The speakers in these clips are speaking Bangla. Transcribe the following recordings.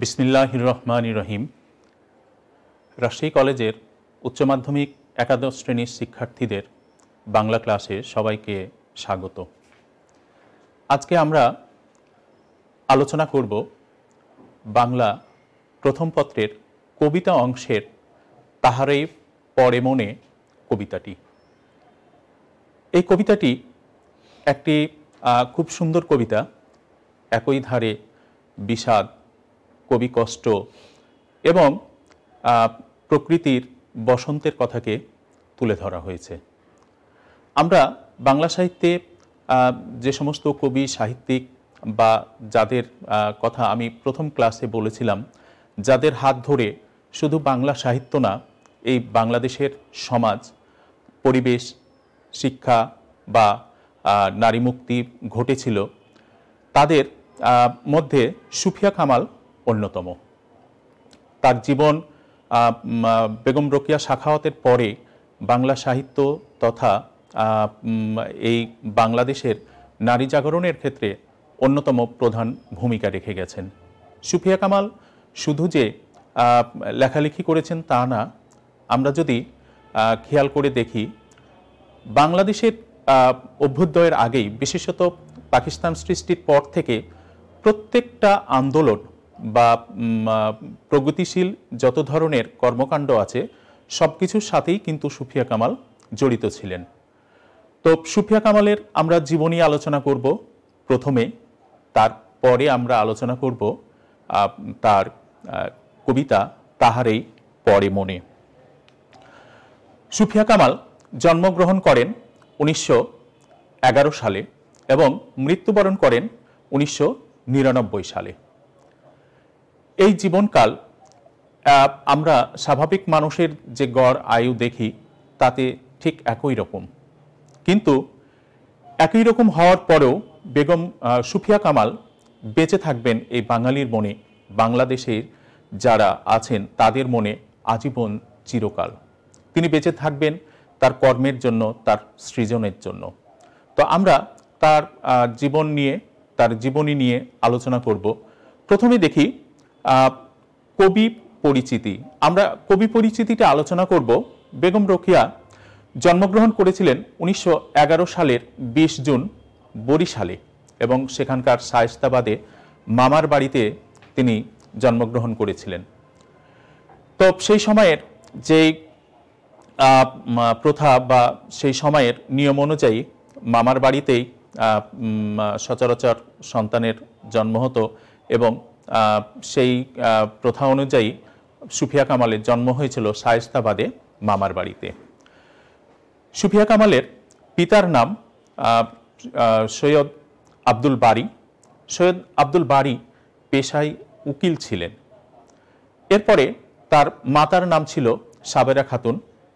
বিসমিল্লাহ রহমান রহিম রাজশাহী কলেজের উচ্চ মাধ্যমিক একাদশ শ্রেণীর শিক্ষার্থীদের বাংলা ক্লাসে সবাইকে স্বাগত আজকে আমরা আলোচনা করব বাংলা প্রথম পত্রের কবিতা অংশের তাহারে পরে মনে কবিতাটি এই কবিতাটি একটি খুব সুন্দর কবিতা একই ধারে বিষাদ কবি কষ্ট এবং প্রকৃতির বসন্তের কথাকে তুলে ধরা হয়েছে আমরা বাংলা সাহিত্যে যে সমস্ত কবি সাহিত্যিক বা যাদের কথা আমি প্রথম ক্লাসে বলেছিলাম যাদের হাত ধরে শুধু বাংলা সাহিত্য না এই বাংলাদেশের সমাজ পরিবেশ শিক্ষা বা নারী মুক্তি ঘটেছিল তাদের মধ্যে সুফিয়া কামাল অন্যতম তার জীবন বেগম রোকিয়া শাখাওয়াতের পরে বাংলা সাহিত্য তথা এই বাংলাদেশের নারী জাগরণের ক্ষেত্রে অন্যতম প্রধান ভূমিকা রেখে গেছেন সুফিয়া কামাল শুধু যে লেখালেখি করেছেন তা না আমরা যদি খেয়াল করে দেখি বাংলাদেশের অভ্যুদয়ের আগেই বিশেষত পাকিস্তান সৃষ্টির পর থেকে প্রত্যেকটা আন্দোলন বা প্রগতিশীল যত ধরনের কর্মকাণ্ড আছে সব কিছুর সাথেই কিন্তু সুফিয়া কামাল জড়িত ছিলেন তো সুফিয়া কামালের আমরা জীবনী আলোচনা করব প্রথমে তারপরে আমরা আলোচনা করব তার কবিতা তাহারেই পরে মনে সুফিয়া কামাল জন্মগ্রহণ করেন উনিশশো সালে এবং মৃত্যুবরণ করেন উনিশশো সালে এই জীবনকাল আমরা স্বাভাবিক মানুষের যে গড় আয়ু দেখি তাতে ঠিক একই রকম কিন্তু একই রকম হওয়ার পরেও বেগম সুফিয়া কামাল বেঁচে থাকবেন এই বাঙালির মনে বাংলাদেশের যারা আছেন তাদের মনে আজীবন চিরকাল তিনি বেঁচে থাকবেন তার কর্মের জন্য তার সৃজনের জন্য তো আমরা তার জীবন নিয়ে তার জীবনী নিয়ে আলোচনা করব প্রথমে দেখি কবি পরিচিতি আমরা কবি পরিচিতিটা আলোচনা করব বেগম রোকিয়া জন্মগ্রহণ করেছিলেন উনিশশো সালের ২০ জুন বরিশালে এবং সেখানকার সায়স্তাবাদে মামার বাড়িতে তিনি জন্মগ্রহণ করেছিলেন তো সেই সময়ের যে প্রথা বা সেই সময়ের নিয়ম অনুযায়ী মামার বাড়িতেই সচরাচর সন্তানের জন্ম হতো এবং সেই প্রথা অনুযায়ী সুফিয়া কামালের জন্ম হয়েছিল শায়েস্তাবাদে মামার বাড়িতে সুফিয়া কামালের পিতার নাম সৈয়দ আব্দুল বাড়ি সৈয়দ আব্দুল বাড়ি পেশায় উকিল ছিলেন এরপরে তার মাতার নাম ছিল সাবেরা খাতুন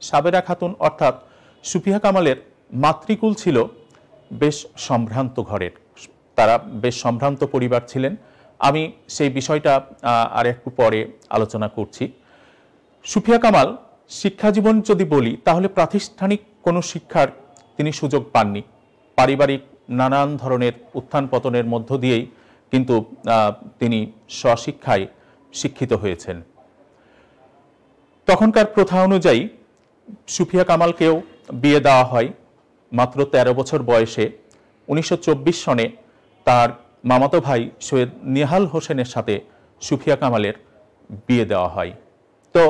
সাবেরা খাতুন অর্থাৎ সুফিয়া কামালের মাতৃকুল ছিল বেশ সম্ভ্রান্ত ঘরের তারা বেশ সম্ভ্রান্ত পরিবার ছিলেন আমি সেই বিষয়টা আর একটু পরে আলোচনা করছি সুফিয়া কামাল শিক্ষাজীবন যদি বলি তাহলে প্রাতিষ্ঠানিক কোনো শিক্ষার তিনি সুযোগ পাননি পারিবারিক নানান ধরনের উত্থান পতনের মধ্য দিয়েই কিন্তু তিনি স্বশিক্ষায় শিক্ষিত হয়েছেন তখনকার প্রথা অনুযায়ী সুফিয়া কামালকেও বিয়ে দেওয়া হয় মাত্র ১৩ বছর বয়সে উনিশশো সনে তার মামাতো ভাই সৈয়দ নিহাল হোসেনের সাথে সুফিয়া কামালের বিয়ে দেওয়া হয় তো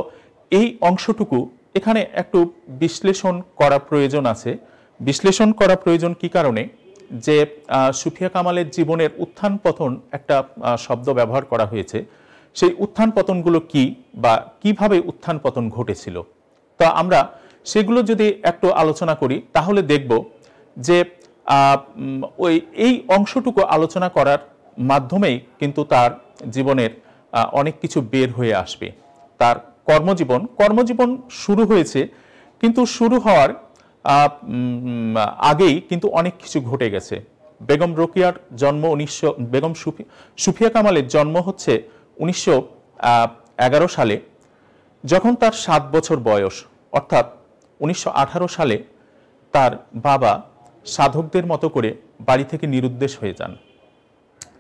এই অংশটুকু এখানে একটু বিশ্লেষণ করা প্রয়োজন আছে বিশ্লেষণ করা প্রয়োজন কি কারণে যে সুফিয়া কামালের জীবনের উত্থান পতন একটা শব্দ ব্যবহার করা হয়েছে সেই উত্থান পতনগুলো কি বা কিভাবে উত্থান পতন ঘটেছিল তা আমরা সেগুলো যদি একটু আলোচনা করি তাহলে দেখব যে ওই এই অংশটুকু আলোচনা করার মাধ্যমেই কিন্তু তার জীবনের অনেক কিছু বের হয়ে আসবে তার কর্মজীবন কর্মজীবন শুরু হয়েছে কিন্তু শুরু হওয়ার আগেই কিন্তু অনেক কিছু ঘটে গেছে বেগম রোকিয়ার জন্ম উনিশশো বেগম সুফিয়া কামালের জন্ম হচ্ছে উনিশশো সালে যখন তার সাত বছর বয়স অর্থাৎ উনিশশো সালে তার বাবা সাধকদের মতো করে বাড়ি থেকে নিরুদ্দেশ হয়ে যান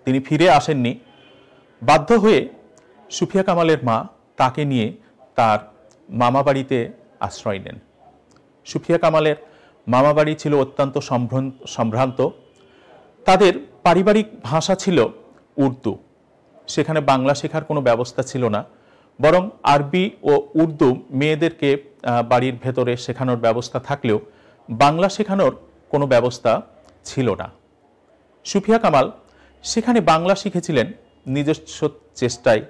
তিনি ফিরে আসেননি বাধ্য হয়ে সুফিয়া কামালের মা তাকে নিয়ে তার মামা বাড়িতে আশ্রয় নেন সুফিয়া কামালের মামা বাড়ি ছিল অত্যন্ত সম্ভ্রান্ত তাদের পারিবারিক ভাষা ছিল উর্দু সেখানে বাংলা শেখার কোনো ব্যবস্থা ছিল না বরং আরবি ও উর্দু মেয়েদেরকে বাড়ির ভেতরে শেখানোর ব্যবস্থা থাকলেও বাংলা শেখানোর কোনো ব্যবস্থা ছিল না সুফিয়া কামাল সেখানে বাংলা শিখেছিলেন নিজস্ব চেষ্টায়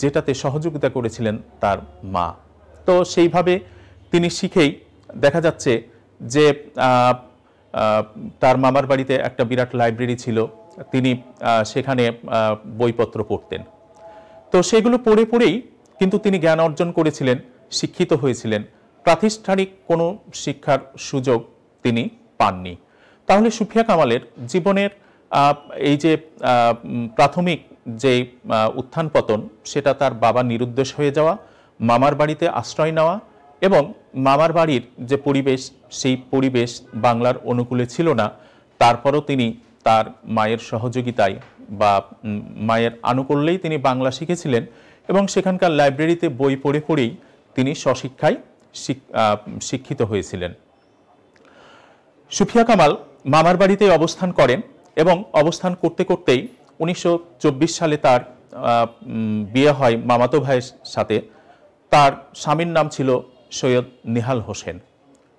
যেটাতে সহযোগিতা করেছিলেন তার মা তো সেইভাবে তিনি শিখেই দেখা যাচ্ছে যে তার মামার বাড়িতে একটা বিরাট লাইব্রেরি ছিল তিনি সেখানে বইপত্র পড়তেন তো সেগুলো পড়ে পড়েই কিন্তু তিনি জ্ঞান অর্জন করেছিলেন শিক্ষিত হয়েছিলেন প্রাতিষ্ঠানিক কোনো শিক্ষার সুযোগ তিনি পাননি তাহলে সুফিয়া কামালের জীবনের এই যে প্রাথমিক যে উত্থান পতন সেটা তার বাবা নিরুদ্দেশ হয়ে যাওয়া মামার বাড়িতে আশ্রয় নেওয়া এবং মামার বাড়ির যে পরিবেশ সেই পরিবেশ বাংলার অনুকূলে ছিল না তারপরও তিনি তার মায়ের সহযোগিতায় বা মায়ের আনুকূল্যেই তিনি বাংলা শিখেছিলেন এবং সেখানকার লাইব্রেরিতে বই পড়ে পড়েই তিনি স্বশিক্ষায় শিক্ষিত হয়েছিলেন সুফিয়া কামাল মামার বাড়িতেই অবস্থান করেন এবং অবস্থান করতে করতেই উনিশশো সালে তার বিয়ে হয় মামাতো ভাইয়ের সাথে তার স্বামীর নাম ছিল সৈয়দ নিহাল হোসেন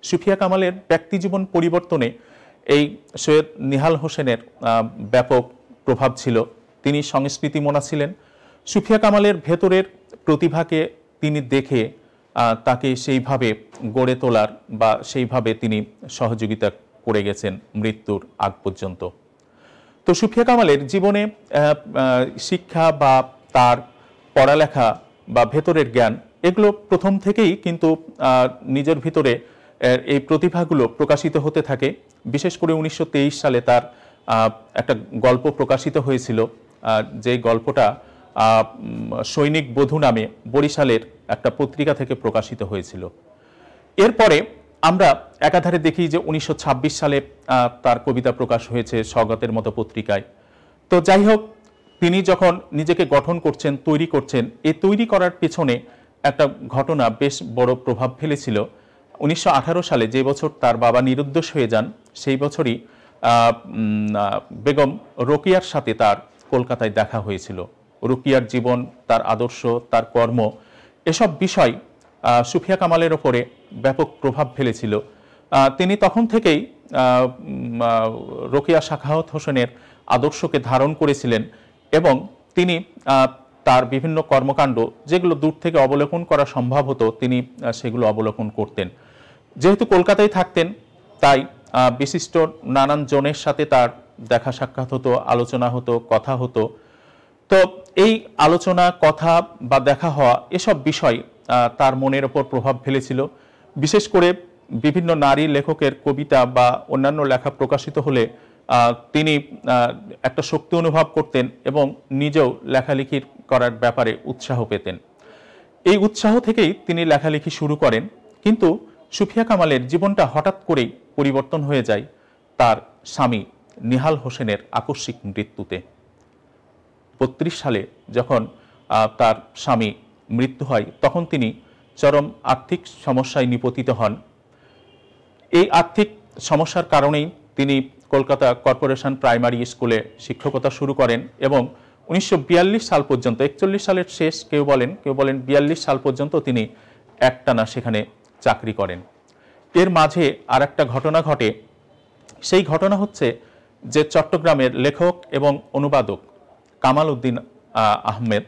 সুফিয়া কামালের ব্যক্তিজীবন পরিবর্তনে এই সৈয়দ নিহাল হোসেনের ব্যাপক প্রভাব ছিল তিনি সংস্কৃতি মোনা ছিলেন সুফিয়া কামালের ভেতরের প্রতিভাকে তিনি দেখে তাকে সেইভাবে গড়ে তোলার বা সেইভাবে তিনি সহযোগিতা পড়ে গেছেন মৃত্যুর আগ পর্যন্ত তো সুফিয়া কামালের জীবনে শিক্ষা বা তার পড়ালেখা বা ভেতরের জ্ঞান এগুলো প্রথম থেকেই কিন্তু নিজের ভিতরে এই প্রতিভাগুলো প্রকাশিত হতে থাকে বিশেষ করে উনিশশো সালে তার একটা গল্প প্রকাশিত হয়েছিল যে গল্পটা সৈনিক বধূ নামে বরিশালের একটা পত্রিকা থেকে প্রকাশিত হয়েছিল এরপরে আমরা একাধারে দেখি যে উনিশশো সালে তার কবিতা প্রকাশ হয়েছে স্বগতের মতো পত্রিকায় তো যাই হোক তিনি যখন নিজেকে গঠন করছেন তৈরি করছেন এ তৈরি করার পেছনে একটা ঘটনা বেশ বড় প্রভাব ফেলেছিল উনিশশো সালে যে বছর তার বাবা নিরুদ্দেশ হয়ে যান সেই বছরই বেগম রোকিয়ার সাথে তার কলকাতায় দেখা হয়েছিল রোকিয়ার জীবন তার আদর্শ তার কর্ম এসব বিষয় সুফিয়া কামালের ওপরে ব্যাপক প্রভাব ফেলেছিল তিনি তখন থেকেই রোকিয়া শাখাহত হোসেনের আদর্শকে ধারণ করেছিলেন এবং তিনি তার বিভিন্ন কর্মকাণ্ড যেগুলো দূর থেকে অবলোকন করা সম্ভব হতো তিনি সেগুলো অবলোকন করতেন যেহেতু কলকাতায় থাকতেন তাই বিশিষ্ট নানান জনের সাথে তার দেখা সাক্ষাৎ হতো আলোচনা হতো কথা হতো তো এই আলোচনা কথা বা দেখা হওয়া এসব বিষয় তার মনের ওপর প্রভাব ফেলেছিল বিশেষ করে বিভিন্ন নারী লেখকের কবিতা বা অন্যান্য লেখা প্রকাশিত হলে তিনি একটা শক্তি অনুভব করতেন এবং নিজেও লেখালেখির করার ব্যাপারে উৎসাহ পেতেন এই উৎসাহ থেকেই তিনি লেখালেখি শুরু করেন কিন্তু সুফিয়া কামালের জীবনটা হঠাৎ করেই পরিবর্তন হয়ে যায় তার স্বামী নিহাল হোসেনের আকস্মিক মৃত্যুতে বত্রিশ সালে যখন তার স্বামী মৃত্যু হয় তখন তিনি চরম আর্থিক সমস্যায় নিপতিত হন এই আর্থিক সমস্যার কারণেই তিনি কলকাতা কর্পোরেশন প্রাইমারি স্কুলে শিক্ষকতা শুরু করেন এবং উনিশশো সাল পর্যন্ত একচল্লিশ সালের শেষ কেউ বলেন কেউ বলেন বিয়াল্লিশ সাল পর্যন্ত তিনি একটানা সেখানে চাকরি করেন এর মাঝে আর একটা ঘটনা ঘটে সেই ঘটনা হচ্ছে যে চট্টগ্রামের লেখক এবং অনুবাদক কামাল উদ্দিন আহমেদ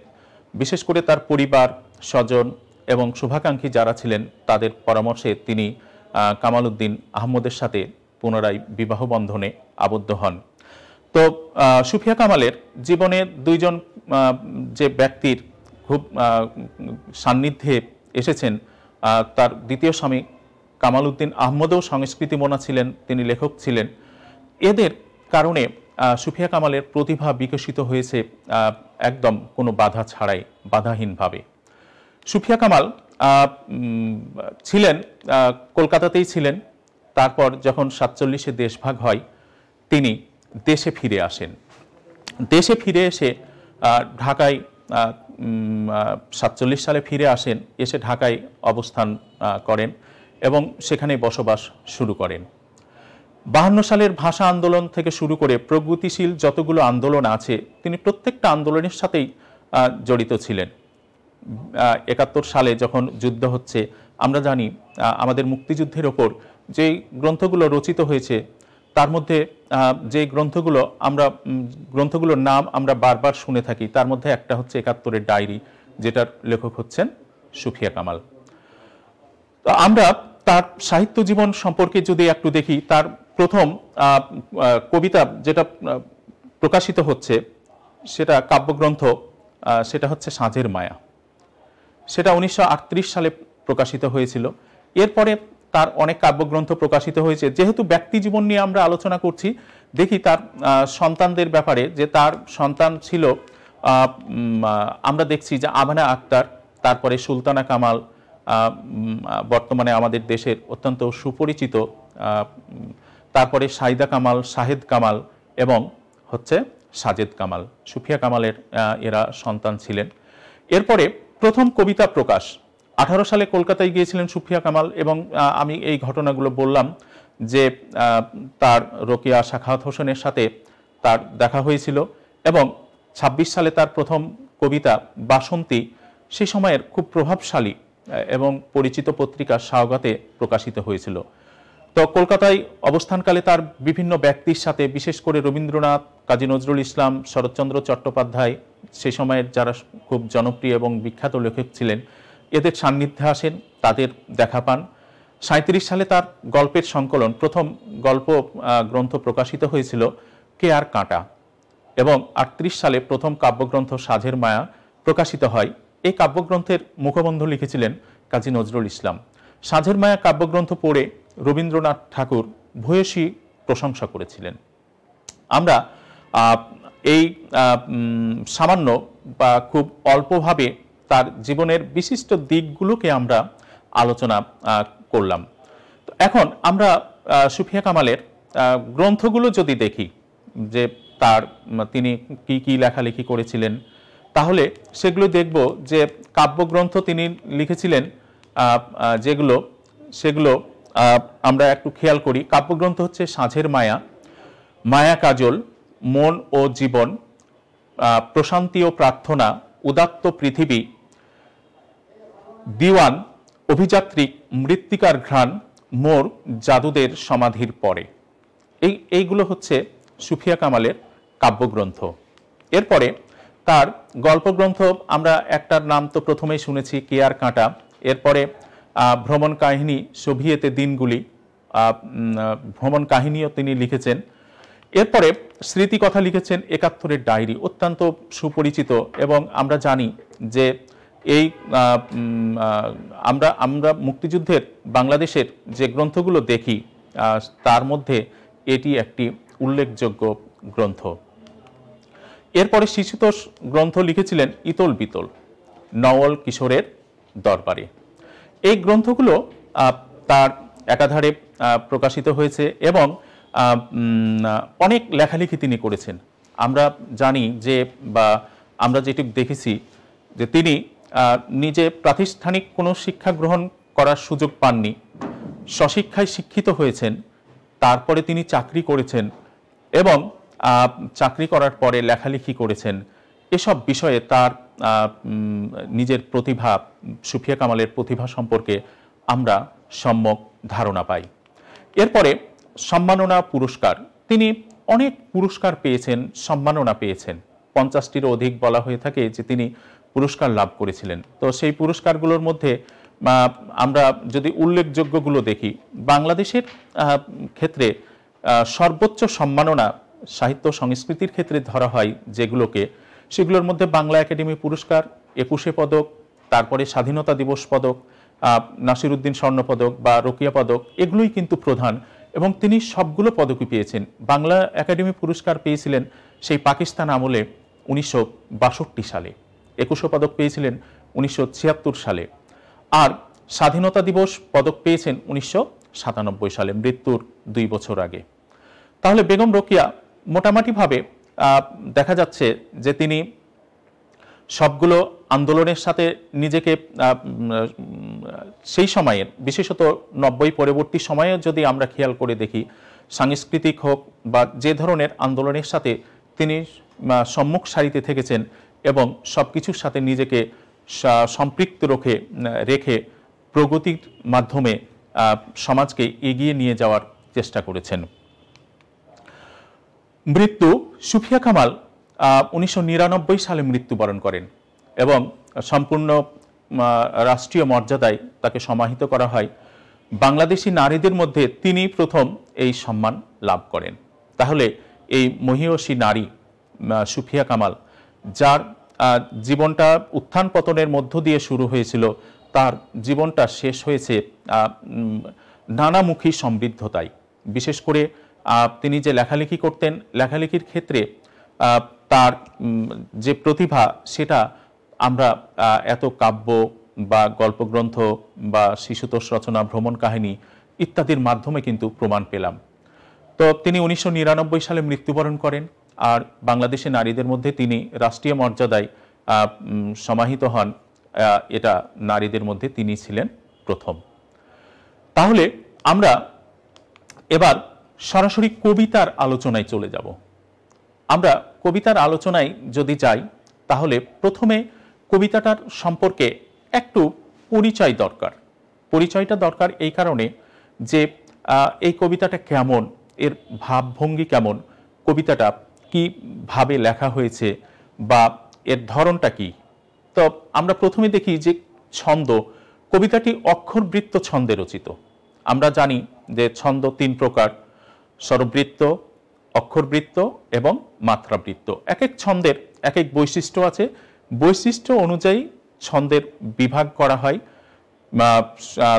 বিশেষ করে তার পরিবার স্বজন এবং শুভাকাঙ্ক্ষী যারা ছিলেন তাদের পরামর্শে তিনি কামাল উদ্দিন আহমদের সাথে পুনরায় বিবাহ বন্ধনে আবদ্ধ হন তো সুফিয়া কামালের জীবনে দুইজন যে ব্যক্তির খুব সান্নিধ্যে এসেছেন তার দ্বিতীয় স্বামী কামাল উদ্দিন আহমদও সংস্কৃতি মোনা ছিলেন তিনি লেখক ছিলেন এদের কারণে সুফিয়া কামালের প্রতিভা বিকশিত হয়েছে একদম কোনো বাধা ছাড়াই বাধাহীনভাবে সুফিয়া কামাল ছিলেন কলকাতাতেই ছিলেন তারপর যখন সাতচল্লিশে দেশভাগ হয় তিনি দেশে ফিরে আসেন দেশে ফিরে এসে ঢাকায় সাতচল্লিশ সালে ফিরে আসেন এসে ঢাকায় অবস্থান করেন এবং সেখানে বসবাস শুরু করেন বাহান্ন সালের ভাষা আন্দোলন থেকে শুরু করে প্রগতিশীল যতগুলো আন্দোলন আছে তিনি প্রত্যেকটা আন্দোলনের সাথেই জড়িত ছিলেন একাত্তর সালে যখন যুদ্ধ হচ্ছে আমরা জানি আমাদের মুক্তিযুদ্ধের ওপর যে গ্রন্থগুলো রচিত হয়েছে তার মধ্যে যে গ্রন্থগুলো আমরা গ্রন্থগুলোর নাম আমরা বারবার শুনে থাকি তার মধ্যে একটা হচ্ছে একাত্তরের ডায়েরি যেটার লেখক হচ্ছেন সুফিয়া কামাল তো আমরা তার সাহিত্য জীবন সম্পর্কে যদি একটু দেখি তার প্রথম কবিতা যেটা প্রকাশিত হচ্ছে সেটা কাব্যগ্রন্থ সেটা হচ্ছে সাঁঝের মায়া সেটা উনিশশো সালে প্রকাশিত হয়েছিল এরপরে তার অনেক কাব্যগ্রন্থ প্রকাশিত হয়েছে যেহেতু ব্যক্তি জীবন নিয়ে আমরা আলোচনা করছি দেখি তার সন্তানদের ব্যাপারে যে তার সন্তান ছিল আমরা দেখছি যে আভানা আক্তার তারপরে সুলতানা কামাল বর্তমানে আমাদের দেশের অত্যন্ত সুপরিচিত তারপরে সাইদা কামাল শাহেদ কামাল এবং হচ্ছে সাজেদ কামাল সুফিয়া কামালের এরা সন্তান ছিলেন এরপরে প্রথম কবিতা প্রকাশ আঠারো সালে কলকাতায় গিয়েছিলেন সুফিয়া কামাল এবং আমি এই ঘটনাগুলো বললাম যে তার রোকিয়া শাখাত হোসেনের সাথে তার দেখা হয়েছিল এবং ২৬ সালে তার প্রথম কবিতা বাসন্তী সে সময়ের খুব প্রভাবশালী এবং পরিচিত পত্রিকা সাওগাতে প্রকাশিত হয়েছিল তো কলকাতায় অবস্থানকালে তার বিভিন্ন ব্যক্তির সাথে বিশেষ করে রবীন্দ্রনাথ কাজী নজরুল ইসলাম শরৎচন্দ্র চট্টোপাধ্যায় সে সময়ের যারা খুব জনপ্রিয় এবং বিখ্যাত লেখক ছিলেন এদের সান্নিধ্যে আসেন তাদের দেখা পান সাঁত্রিশ সালে তার গল্পের সংকলন প্রথম গল্প গ্রন্থ প্রকাশিত হয়েছিল কে আর কাঁটা এবং আটত্রিশ সালে প্রথম কাব্যগ্রন্থ সাঁঝের মায়া প্রকাশিত হয় এই কাব্যগ্রন্থের মুখবন্ধ লিখেছিলেন কাজী নজরুল ইসলাম সাঁঝের মায়া কাব্যগ্রন্থ পড়ে রবীন্দ্রনাথ ঠাকুর ভূয়সী প্রশংসা করেছিলেন আমরা এই সামান্য বা খুব অল্পভাবে তার জীবনের বিশিষ্ট দিকগুলোকে আমরা আলোচনা করলাম তো এখন আমরা সুফিয়া কামালের গ্রন্থগুলো যদি দেখি যে তার তিনি কি কি লেখালেখি করেছিলেন তাহলে সেগুলো দেখব যে কাব্যগ্রন্থ তিনি লিখেছিলেন যেগুলো সেগুলো আমরা একটু খেয়াল করি কাব্যগ্রন্থ হচ্ছে সাঁঝের মায়া মায়া কাজল মন ও জীবন প্রশান্তি ও প্রার্থনা উদাত্ত পৃথিবী দিওয়ান অভিযাত্রী মৃত্তিকার ঘ্রাণ মোর জাদুদের সমাধির পরে এই এইগুলো হচ্ছে সুফিয়া কামালের কাব্যগ্রন্থ এরপরে তার গল্পগ্রন্থ আমরা একটার নাম তো প্রথমেই শুনেছি কেয়ার কাঁটা এরপরে ভ্রমণ কাহিনী সোভিয়েতে দিনগুলি ভ্রমণ কাহিনীও তিনি লিখেছেন এরপরে স্মৃতিকথা লিখেছেন একাত্তরের ডায়েরি অত্যন্ত সুপরিচিত এবং আমরা জানি যে এই আমরা আমরা মুক্তিযুদ্ধের বাংলাদেশের যে গ্রন্থগুলো দেখি তার মধ্যে এটি একটি উল্লেখযোগ্য গ্রন্থ এরপরে শিশুতোষ গ্রন্থ লিখেছিলেন ইতল বিতল নওয়ল কিশোরের দরবারে এই গ্রন্থগুলো তার একাধারে প্রকাশিত হয়েছে এবং অনেক লেখালেখি তিনি করেছেন আমরা জানি যে বা আমরা যেটি দেখেছি যে তিনি নিজে প্রাতিষ্ঠানিক কোনো শিক্ষা গ্রহণ করার সুযোগ পাননি স্বশিক্ষায় শিক্ষিত হয়েছেন তারপরে তিনি চাকরি করেছেন এবং চাকরি করার পরে লেখালেখি করেছেন এসব বিষয়ে তার নিজের প্রতিভা সুফিয়া কামালের প্রতিভা সম্পর্কে আমরা সম্যক ধারণা পাই এরপরে সম্মাননা পুরস্কার তিনি অনেক পুরস্কার পেয়েছেন সম্মাননা পেয়েছেন পঞ্চাশটিরও অধিক বলা হয়ে থাকে যে তিনি পুরস্কার লাভ করেছিলেন তো সেই পুরস্কারগুলোর মধ্যে আমরা যদি উল্লেখযোগ্যগুলো দেখি বাংলাদেশের ক্ষেত্রে সর্বোচ্চ সম্মাননা সাহিত্য সংস্কৃতির ক্ষেত্রে ধরা হয় যেগুলোকে সেগুলোর মধ্যে বাংলা একাডেমি পুরস্কার একুশে পদক তারপরে স্বাধীনতা দিবস পদক নাসিরুদ্দিন স্বর্ণপদক বা রোকিয়া পদক এগুলোই কিন্তু প্রধান এবং তিনি সবগুলো পদকই পেয়েছেন বাংলা একাডেমি পুরস্কার পেয়েছিলেন সেই পাকিস্তান আমলে উনিশশো সালে একুশো পদক পেয়েছিলেন উনিশশো সালে আর স্বাধীনতা দিবস পদক পেয়েছেন উনিশশো সালে মৃত্যুর দুই বছর আগে তাহলে বেগম রোকিয়া মোটামুটিভাবে দেখা যাচ্ছে যে তিনি সবগুলো আন্দোলনের সাথে নিজেকে সেই সময়ের বিশেষত নব্বই পরবর্তী সময়ে যদি আমরা খেয়াল করে দেখি সাংস্কৃতিক হোক বা যে ধরনের আন্দোলনের সাথে তিনি সম্মুখ সারিতে থেকেছেন এবং সব কিছুর সাথে নিজেকে সম্পৃক্ত রেখে রেখে প্রগতির মাধ্যমে সমাজকে এগিয়ে নিয়ে যাওয়ার চেষ্টা করেছেন মৃত্যু সুফিয়া কামাল উনিশশো সালে মৃত্যুবরণ করেন এবং সম্পূর্ণ রাষ্ট্রীয় মর্যাদায় তাকে সমাহিত করা হয় বাংলাদেশি নারীদের মধ্যে তিনি প্রথম এই সম্মান লাভ করেন তাহলে এই মহিয়সী নারী সুফিয়া কামাল যার জীবনটা উত্থান পতনের মধ্য দিয়ে শুরু হয়েছিল তার জীবনটা শেষ হয়েছে নানামুখী সমৃদ্ধতায় বিশেষ করে তিনি যে লেখালেখি করতেন লেখালেখির ক্ষেত্রে তার যে প্রতিভা সেটা আমরা এত কাব্য বা গল্পগ্রন্থ বা শিশুতোষ রচনা ভ্রমণ কাহিনী ইত্যাদির মাধ্যমে কিন্তু প্রমাণ পেলাম তো তিনি উনিশশো সালে মৃত্যুবরণ করেন আর বাংলাদেশে নারীদের মধ্যে তিনি রাষ্ট্রীয় মর্যাদায় সমাহিত হন এটা নারীদের মধ্যে তিনি ছিলেন প্রথম তাহলে আমরা এবার সরাসরি কবিতার আলোচনায় চলে যাব আমরা কবিতার আলোচনায় যদি যাই তাহলে প্রথমে কবিতাটার সম্পর্কে একটু পরিচয় দরকার পরিচয়টা দরকার এই কারণে যে এই কবিতাটা কেমন এর ভাবভঙ্গি কেমন কবিতাটা কি ভাবে লেখা হয়েছে বা এর ধরনটা কি তো আমরা প্রথমে দেখি যে ছন্দ কবিতাটি অক্ষরবৃত্ত ছন্দে রচিত আমরা জানি যে ছন্দ তিন প্রকার স্বরবৃত্ত অক্ষরবৃত্ত এবং মাত্রাবৃত্ত এক এক ছন্দের এক এক বৈশিষ্ট্য আছে বৈশিষ্ট্য অনুযায়ী ছন্দের বিভাগ করা হয়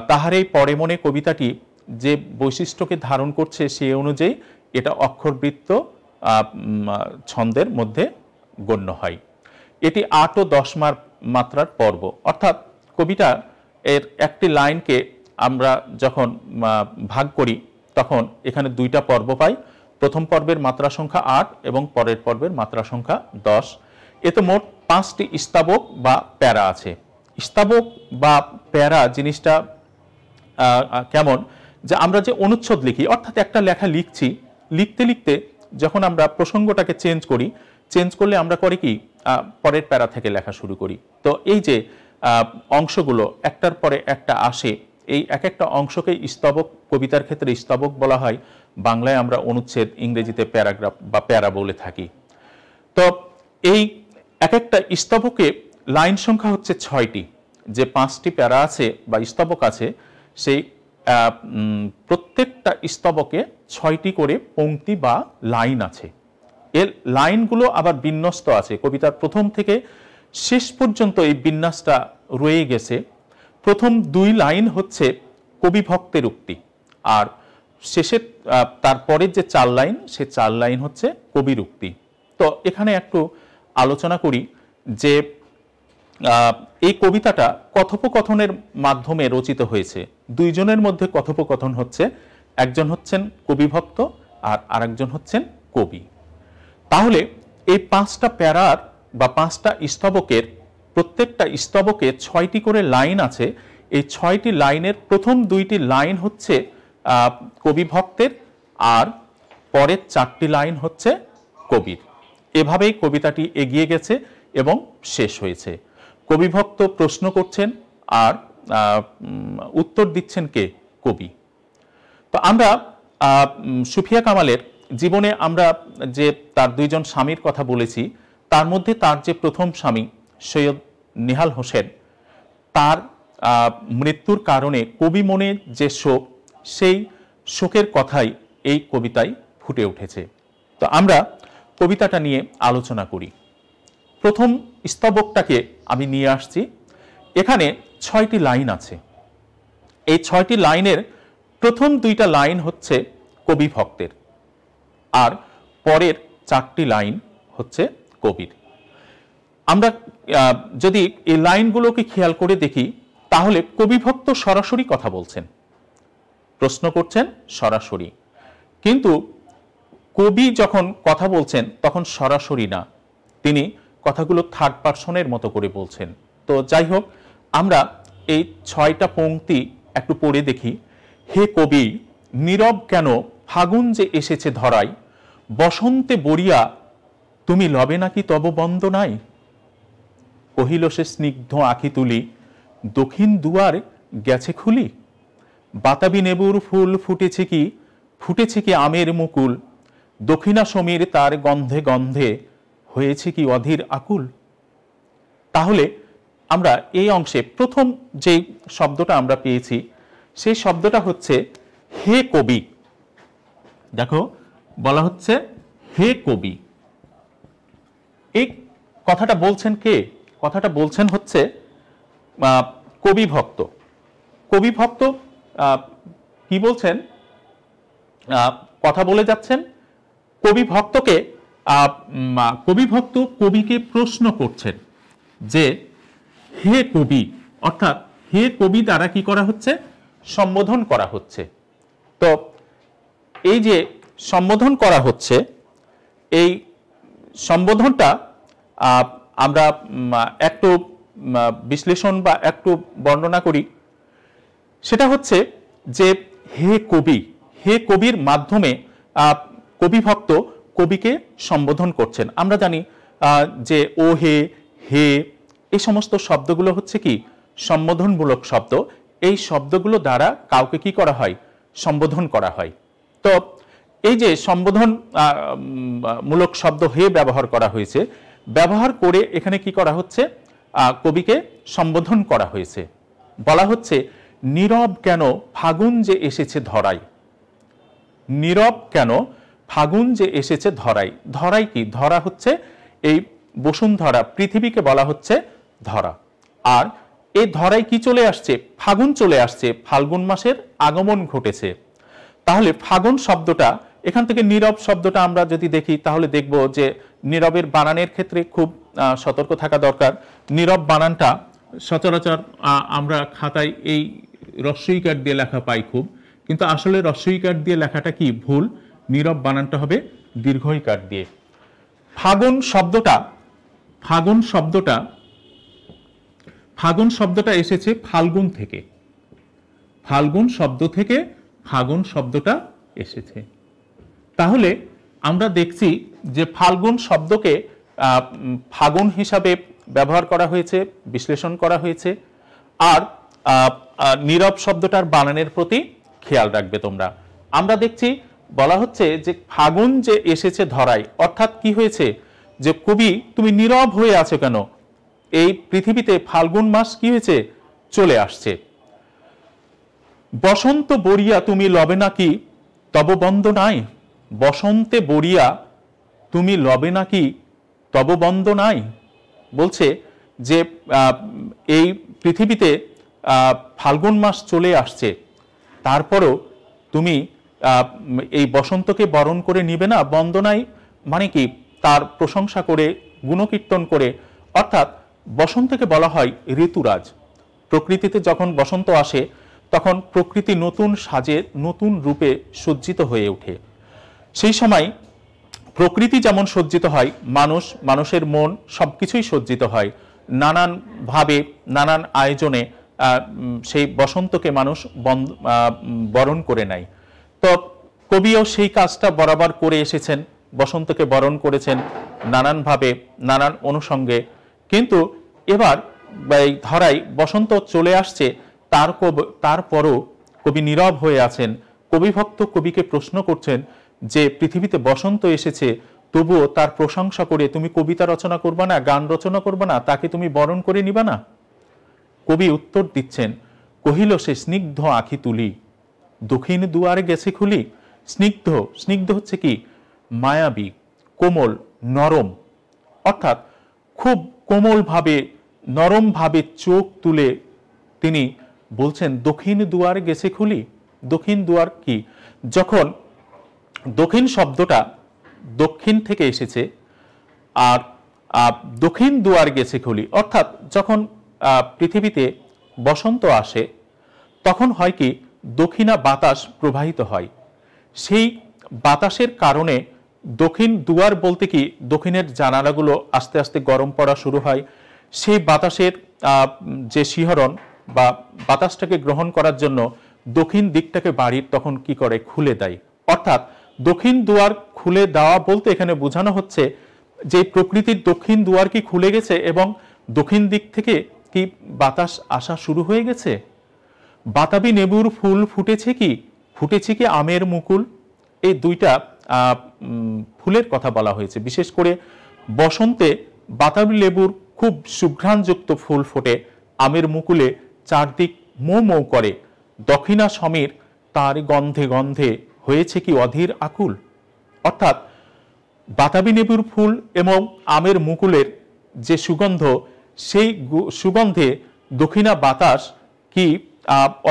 তাহার এই পরে মনে কবিতাটি যে বৈশিষ্ট্যকে ধারণ করছে সে অনুযায়ী এটা অক্ষরবৃত্ত ছন্দের মধ্যে গণ্য হয় এটি আট ও দশ মার মাত্রার পর্ব অর্থাৎ কবিতা এর একটি লাইনকে আমরা যখন ভাগ করি তখন এখানে দুইটা পর্ব পাই প্রথম পর্বের মাত্রা সংখ্যা আট এবং পরের পর্বের মাত্রা সংখ্যা দশ এতে মোট পাঁচটি স্তাবক বা প্যারা আছে স্তাবক বা প্যারা জিনিসটা কেমন যে আমরা যে অনুচ্ছেদ লিখি অর্থাৎ একটা লেখা লিখছি লিখতে লিখতে যখন আমরা প্রসঙ্গটাকে চেঞ্জ করি চেঞ্জ করলে আমরা করে কি পরের প্যারা থেকে লেখা শুরু করি তো এই যে অংশগুলো একটার পরে একটা আসে এই এক একটা অংশকে স্তবক কবিতার ক্ষেত্রে স্তবক বলা হয় বাংলায় আমরা অনুচ্ছেদ ইংরেজিতে প্যারাগ্রাফ বা প্যারা বলে থাকি তো এই এক একটা স্তবকে লাইন সংখ্যা হচ্ছে ছয়টি যে পাঁচটি প্যারা আছে বা স্তবক আছে সেই প্রত্যেকটা স্তবকে ছয়টি করে পংক্তি বা লাইন আছে এর লাইনগুলো আবার বিন্যস্ত আছে কবিতার প্রথম থেকে শেষ পর্যন্ত এই বিন্যাসটা রয়ে গেছে প্রথম দুই লাইন হচ্ছে কবি ভক্তের উক্তি আর শেষের তারপরের যে চার লাইন সে চার লাইন হচ্ছে কবির উক্তি তো এখানে একটু আলোচনা করি যে এই কবিতাটা কথোপকথনের মাধ্যমে রচিত হয়েছে দুইজনের মধ্যে কথোপকথন হচ্ছে একজন হচ্ছেন কবিভক্ত আর আরেকজন হচ্ছেন কবি তাহলে এই পাঁচটা প্যারার বা পাঁচটা স্তবকের প্রত্যেকটা স্তবকে ছয়টি করে লাইন আছে এই ছয়টি লাইনের প্রথম দুইটি লাইন হচ্ছে কবি ভক্তের আর পরের চারটি লাইন হচ্ছে কবির এভাবেই কবিতাটি এগিয়ে গেছে এবং শেষ হয়েছে কবিভক্ত প্রশ্ন করছেন আর উত্তর দিচ্ছেন কে কবি তো আমরা সুফিয়া কামালের জীবনে আমরা যে তার দুইজন স্বামীর কথা বলেছি তার মধ্যে তার যে প্রথম স্বামী সৈয়দ নিহাল হোসেন তার মৃত্যুর কারণে কবি মনে যে শোক সেই শোকের কথাই এই কবিতায় ফুটে উঠেছে তো আমরা কবিতাটা নিয়ে আলোচনা করি প্রথম স্তবকটাকে আমি নিয়ে আসছি এখানে ছয়টি লাইন আছে এই ছয়টি লাইনের প্রথম দুইটা লাইন হচ্ছে কবি ভক্তের আর পরের চারটি লাইন হচ্ছে কবির আমরা যদি এই লাইনগুলোকে খেয়াল করে দেখি তাহলে কবিভক্ত সরাসরি কথা বলছেন প্রশ্ন করছেন সরাসরি কিন্তু কবি যখন কথা বলছেন তখন সরাসরি না তিনি কথাগুলো থার্ড পার্সনের মতো করে বলছেন তো যাই হোক আমরা এই ছয়টা পংক্তি একটু পড়ে দেখি হে কবি নীরব কেন ফাগুন যে এসেছে ধরাই বসন্তে বরিয়া তুমি লবে নাকি তব বন্ধ নাই কহিল সে স্নিগ্ধ আঁকি তুলি দক্ষিণ দুয়ার গেছে খুলি বাতাবি নেবুর ফুল ফুটেছে কি ফুটেছে কি আমের মুকুল দক্ষিণা সমীর তার গন্ধে গন্ধে হয়েছে কি অধীর আকুল তাহলে আমরা এই অংশে প্রথম যে শব্দটা আমরা পেয়েছি সেই শব্দটা হচ্ছে হে কবি দেখো বলা হচ্ছে হে কবি এই কথাটা বলছেন কে কথাটা বলছেন হচ্ছে কবি ভক্ত কবি ভক্ত কি বলছেন কথা বলে যাচ্ছেন কবি ভক্তকে কবি ভক্ত কবিকে প্রশ্ন করছেন যে হে কবি অর্থাৎ হে কবি দ্বারা কি করা হচ্ছে সম্বোধন করা হচ্ছে তো এই যে সম্বোধন করা হচ্ছে এই সম্বোধনটা আমরা একটু বিশ্লেষণ বা একটু বর্ণনা করি সেটা হচ্ছে যে হে কবি হে কবির মাধ্যমে কবিভক্ত কবিকে সম্বোধন করছেন আমরা জানি যে ও হে হে এই সমস্ত শব্দগুলো হচ্ছে কি সম্বোধনমূলক শব্দ এই শব্দগুলো দ্বারা কাউকে কি করা হয় সম্বোধন করা হয় তো এই যে সম্বোধন মূলক শব্দ হে ব্যবহার করা হয়েছে ব্যবহার করে এখানে কি করা হচ্ছে কবিকে সম্বোধন করা হয়েছে বলা হচ্ছে নীরব কেন ফাগুন যে এসেছে ধরাই নীরব কেন ফাগুন যে এসেছে ধরাই ধরাই কি ধরা হচ্ছে এই বসুন্ধরা পৃথিবীকে বলা হচ্ছে ধরা আর এ ধরাই কি চলে আসছে ফাগুন চলে আসছে ফাল্গুন মাসের আগমন ঘটেছে তাহলে ফাগুন শব্দটা এখান থেকে নীরব শব্দটা আমরা যদি দেখি তাহলে দেখব যে নীরবের বানানের ক্ষেত্রে খুব সতর্ক থাকা দরকার নীরব বানানটা সচরাচর আমরা খাতায় এই রসই কাঠ দিয়ে লেখা পাই খুব কিন্তু আসলে রস্যইকার দিয়ে লেখাটা কি ভুল নীরব বানানটা হবে দীর্ঘইকার দিয়ে ফাগুন শব্দটা ফাগুন শব্দটা ফাগুন শব্দটা এসেছে ফাল্গুন থেকে ফাল্গুন শব্দ থেকে ফাগুন শব্দটা এসেছে তাহলে আমরা দেখছি যে ফাল্গুন শব্দকে ফাগুন হিসাবে ব্যবহার করা হয়েছে বিশ্লেষণ করা হয়েছে আর নীরব শব্দটার বানানের প্রতি খেয়াল রাখবে তোমরা আমরা দেখছি বলা হচ্ছে যে ফাগুন যে এসেছে ধরাই অর্থাৎ কি হয়েছে যে কবি তুমি নীরব হয়ে আছো কেন এই পৃথিবীতে ফাল্গুন মাস কি হয়েছে চলে আসছে বসন্ত বরিয়া তুমি লবে নাকি তব বন্ধ নাই বসন্তে বরিয়া তুমি লবে নাকি তব বন্ধ নাই বলছে যে এই পৃথিবীতে ফাল্গুন মাস চলে আসছে তারপরও তুমি এই বসন্তকে বরণ করে নিবে না বন্দনায় মানে কি তার প্রশংসা করে গুণকীর্তন করে অর্থাৎ বসন্তকে বলা হয় ঋতুরাজ প্রকৃতিতে যখন বসন্ত আসে তখন প্রকৃতি নতুন সাজে নতুন রূপে সজ্জিত হয়ে ওঠে সেই সময় প্রকৃতি যেমন সজ্জিত হয় মানুষ মানুষের মন সব কিছুই সজ্জিত হয় নানানভাবে নানান আয়োজনে সেই বসন্তকে মানুষ বরণ করে নেয় তো কবিও সেই কাজটা বরাবর করে এসেছেন বসন্তকে বরণ করেছেন নানানভাবে নানান অনুষঙ্গে কিন্তু এবার ধরাই বসন্ত চলে আসছে তার তারপরও কবি নীরব হয়ে আছেন কবিভক্ত কবিকে প্রশ্ন করছেন যে পৃথিবীতে বসন্ত এসেছে তবুও তার প্রশংসা করে তুমি কবিতা রচনা করবা না গান রচনা করবা না তাকে তুমি বরণ করে নিবা না কবি উত্তর দিচ্ছেন কহিল সে স্নিগ্ধ আঁখি তুলি দক্ষিণ দুয়ারে গেছে খুলি স্নিগ্ধ স্নিগ্ধ হচ্ছে কি মায়াবী কোমল নরম অর্থাৎ খুব কোমলভাবে নরমভাবে চোখ তুলে তিনি বলছেন দক্ষিণ দুয়ার গেছে খুলি দক্ষিণ দুয়ার কি যখন দক্ষিণ শব্দটা দক্ষিণ থেকে এসেছে আর দক্ষিণ দুয়ার গেছে খুলি অর্থাৎ যখন পৃথিবীতে বসন্ত আসে তখন হয় কি দক্ষিণা বাতাস প্রবাহিত হয় সেই বাতাসের কারণে দক্ষিণ দুয়ার বলতে কি দক্ষিণের জানালাগুলো আস্তে আস্তে গরম পড়া শুরু হয় সেই বাতাসের যে শিহরণ বা বাতাসটাকে গ্রহণ করার জন্য দক্ষিণ দিকটাকে বাড়ির তখন কি করে খুলে দেয় অর্থাৎ দক্ষিণ দুয়ার খুলে দেওয়া বলতে এখানে বোঝানো হচ্ছে যে প্রকৃতির দক্ষিণ দুয়ার কি খুলে গেছে এবং দক্ষিণ দিক থেকে কি বাতাস আসা শুরু হয়ে গেছে বাতাবি নেবুর ফুল ফুটেছে কি ফুটেছে কি আমের মুকুল এই দুইটা ফুলের কথা বলা হয়েছে বিশেষ করে বসন্তে বাতাবি লেবুর খুব সুঘ্রাণযুক্ত ফুল ফোটে আমের মুকুলে চারদিক মো মো করে দক্ষিণা সমীর তার গন্ধে গন্ধে হয়েছে কি অধীর আকুল অর্থাৎ বাতাবি নেবুর ফুল এবং আমের মুকুলের যে সুগন্ধ সেই সুগন্ধে দক্ষিণা বাতাস কি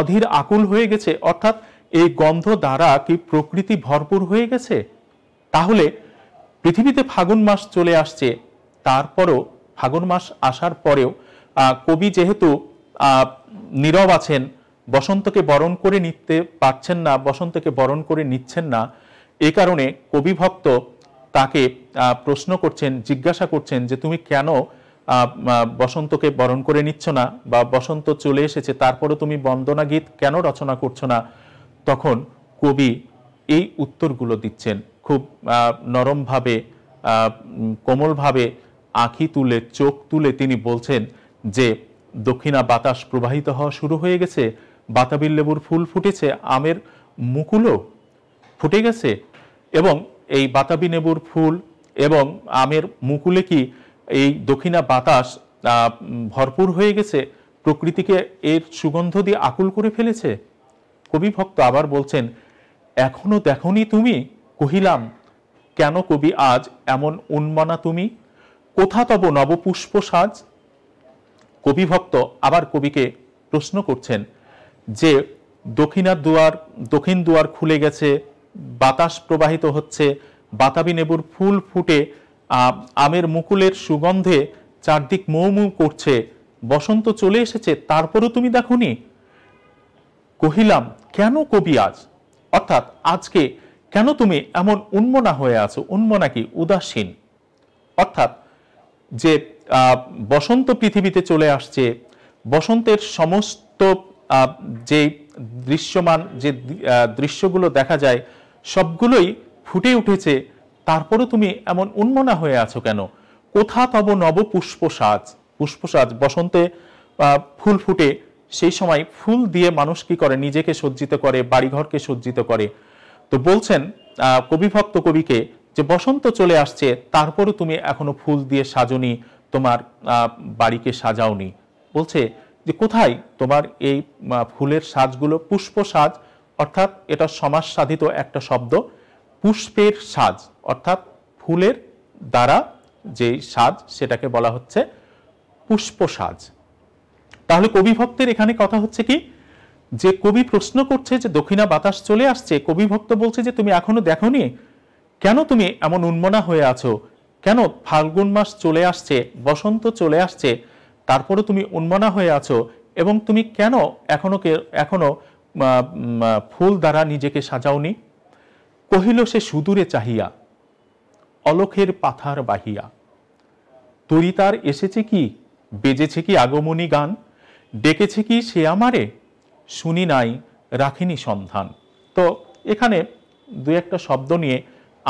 অধীর আকুল হয়ে গেছে অর্থাৎ এই গন্ধ দ্বারা কি প্রকৃতি ভরপুর হয়ে গেছে তাহলে পৃথিবীতে ফাগুন মাস চলে আসছে তারপরও ফাগুন মাস আসার পরেও কবি যেহেতু নীরব আছেন বসন্তকে বরণ করে নিতে পারছেন না বসন্তকে বরণ করে নিচ্ছেন না এ কারণে কবি ভক্ত তাকে প্রশ্ন করছেন জিজ্ঞাসা করছেন যে তুমি কেন বসন্তকে বরণ করে নিচ্ছ না বা বসন্ত চলে এসেছে তারপরও তুমি বন্দনা গীত কেন রচনা করছো না তখন কবি এই উত্তরগুলো দিচ্ছেন খুব নরমভাবে কোমলভাবে আঁকি তুলে চোখ তুলে তিনি বলছেন যে দক্ষিণা বাতাস প্রবাহিত হওয়া শুরু হয়ে গেছে বাতাবির লেবুর ফুল ফুটেছে আমের মুকুলও ফুটে গেছে এবং এই বাতাবি লেবুর ফুল এবং আমের মুকুলে কি এই দক্ষিণা বাতাস ভরপুর হয়ে গেছে প্রকৃতিকে এর সুগন্ধ দিয়ে আকুল করে ফেলেছে কবি ভক্ত আবার বলছেন এখনো দেখনি তুমি কহিলাম কেন কবি আজ এমন উন্মানা তুমি কোথা তব নবপুষ্প সাজ কবিভক্ত আবার কবিকে প্রশ্ন করছেন যে দক্ষিণার দুয়ার দক্ষিণ দুয়ার খুলে গেছে বাতাস প্রবাহিত হচ্ছে বাতাবি নেবুর ফুল ফুটে আমের মুকুলের সুগন্ধে চারদিক মৌ মৌ করছে বসন্ত চলে এসেছে তারপরও তুমি দেখনি কহিলাম কেন কবি আজ অর্থাৎ আজকে কেন তুমি এমন উন্মনা হয়ে আছো উন্মনা কি উদাসীন অর্থাৎ যে বসন্ত পৃথিবীতে চলে আসছে বসন্তের সমস্ত যে দৃশ্যমান যে দৃশ্যগুলো দেখা যায় সবগুলোই ফুটে উঠেছে তারপরে তুমি এমন উন্মনা হয়ে আছো কেন কোথা তব নব পুষ্প সাজ পুষ্প সাজ বসন্তে ফুল ফুটে সেই সময় ফুল দিয়ে মানুষ কি করে নিজেকে সজ্জিত করে বাড়িঘরকে সজ্জিত করে তো বলছেন কবিভক্ত কবিকে যে বসন্ত চলে আসছে তারপরে তুমি এখনো ফুল দিয়ে সাজনি তোমার বাড়িকে সাজাওনি বলছে যে কোথায় তোমার এই ফুলের সাজগুলো পুষ্প সাজ অর্থাৎ এটা সমাজ সাধিত একটা শব্দ পুষ্পের সাজ অর্থাৎ ফুলের দ্বারা যেই সাজ সেটাকে বলা হচ্ছে পুষ্পসাজ তাহলে কবিভক্তের এখানে কথা হচ্ছে কি যে কবি প্রশ্ন করছে যে দক্ষিণা বাতাস চলে আসছে কবিভক্ত বলছে যে তুমি এখনো দেখোনি কেন তুমি এমন উন্মনা হয়ে আছো কেন ফাল্গুন মাস চলে আসছে বসন্ত চলে আসছে তারপরে তুমি উন্মনা হয়ে আছো এবং তুমি কেন এখনো এখনো ফুল দ্বারা নিজেকে সাজাওনি কহিল সে সুদূরে চাহিয়া অলখের পাথার বাহিয়া তরিতার এসেছে কি বেজেছে কি আগমনী গান ডেকেছে কি সে আমারে শুনি নাই রাখিনি সন্ধান তো এখানে দু একটা শব্দ নিয়ে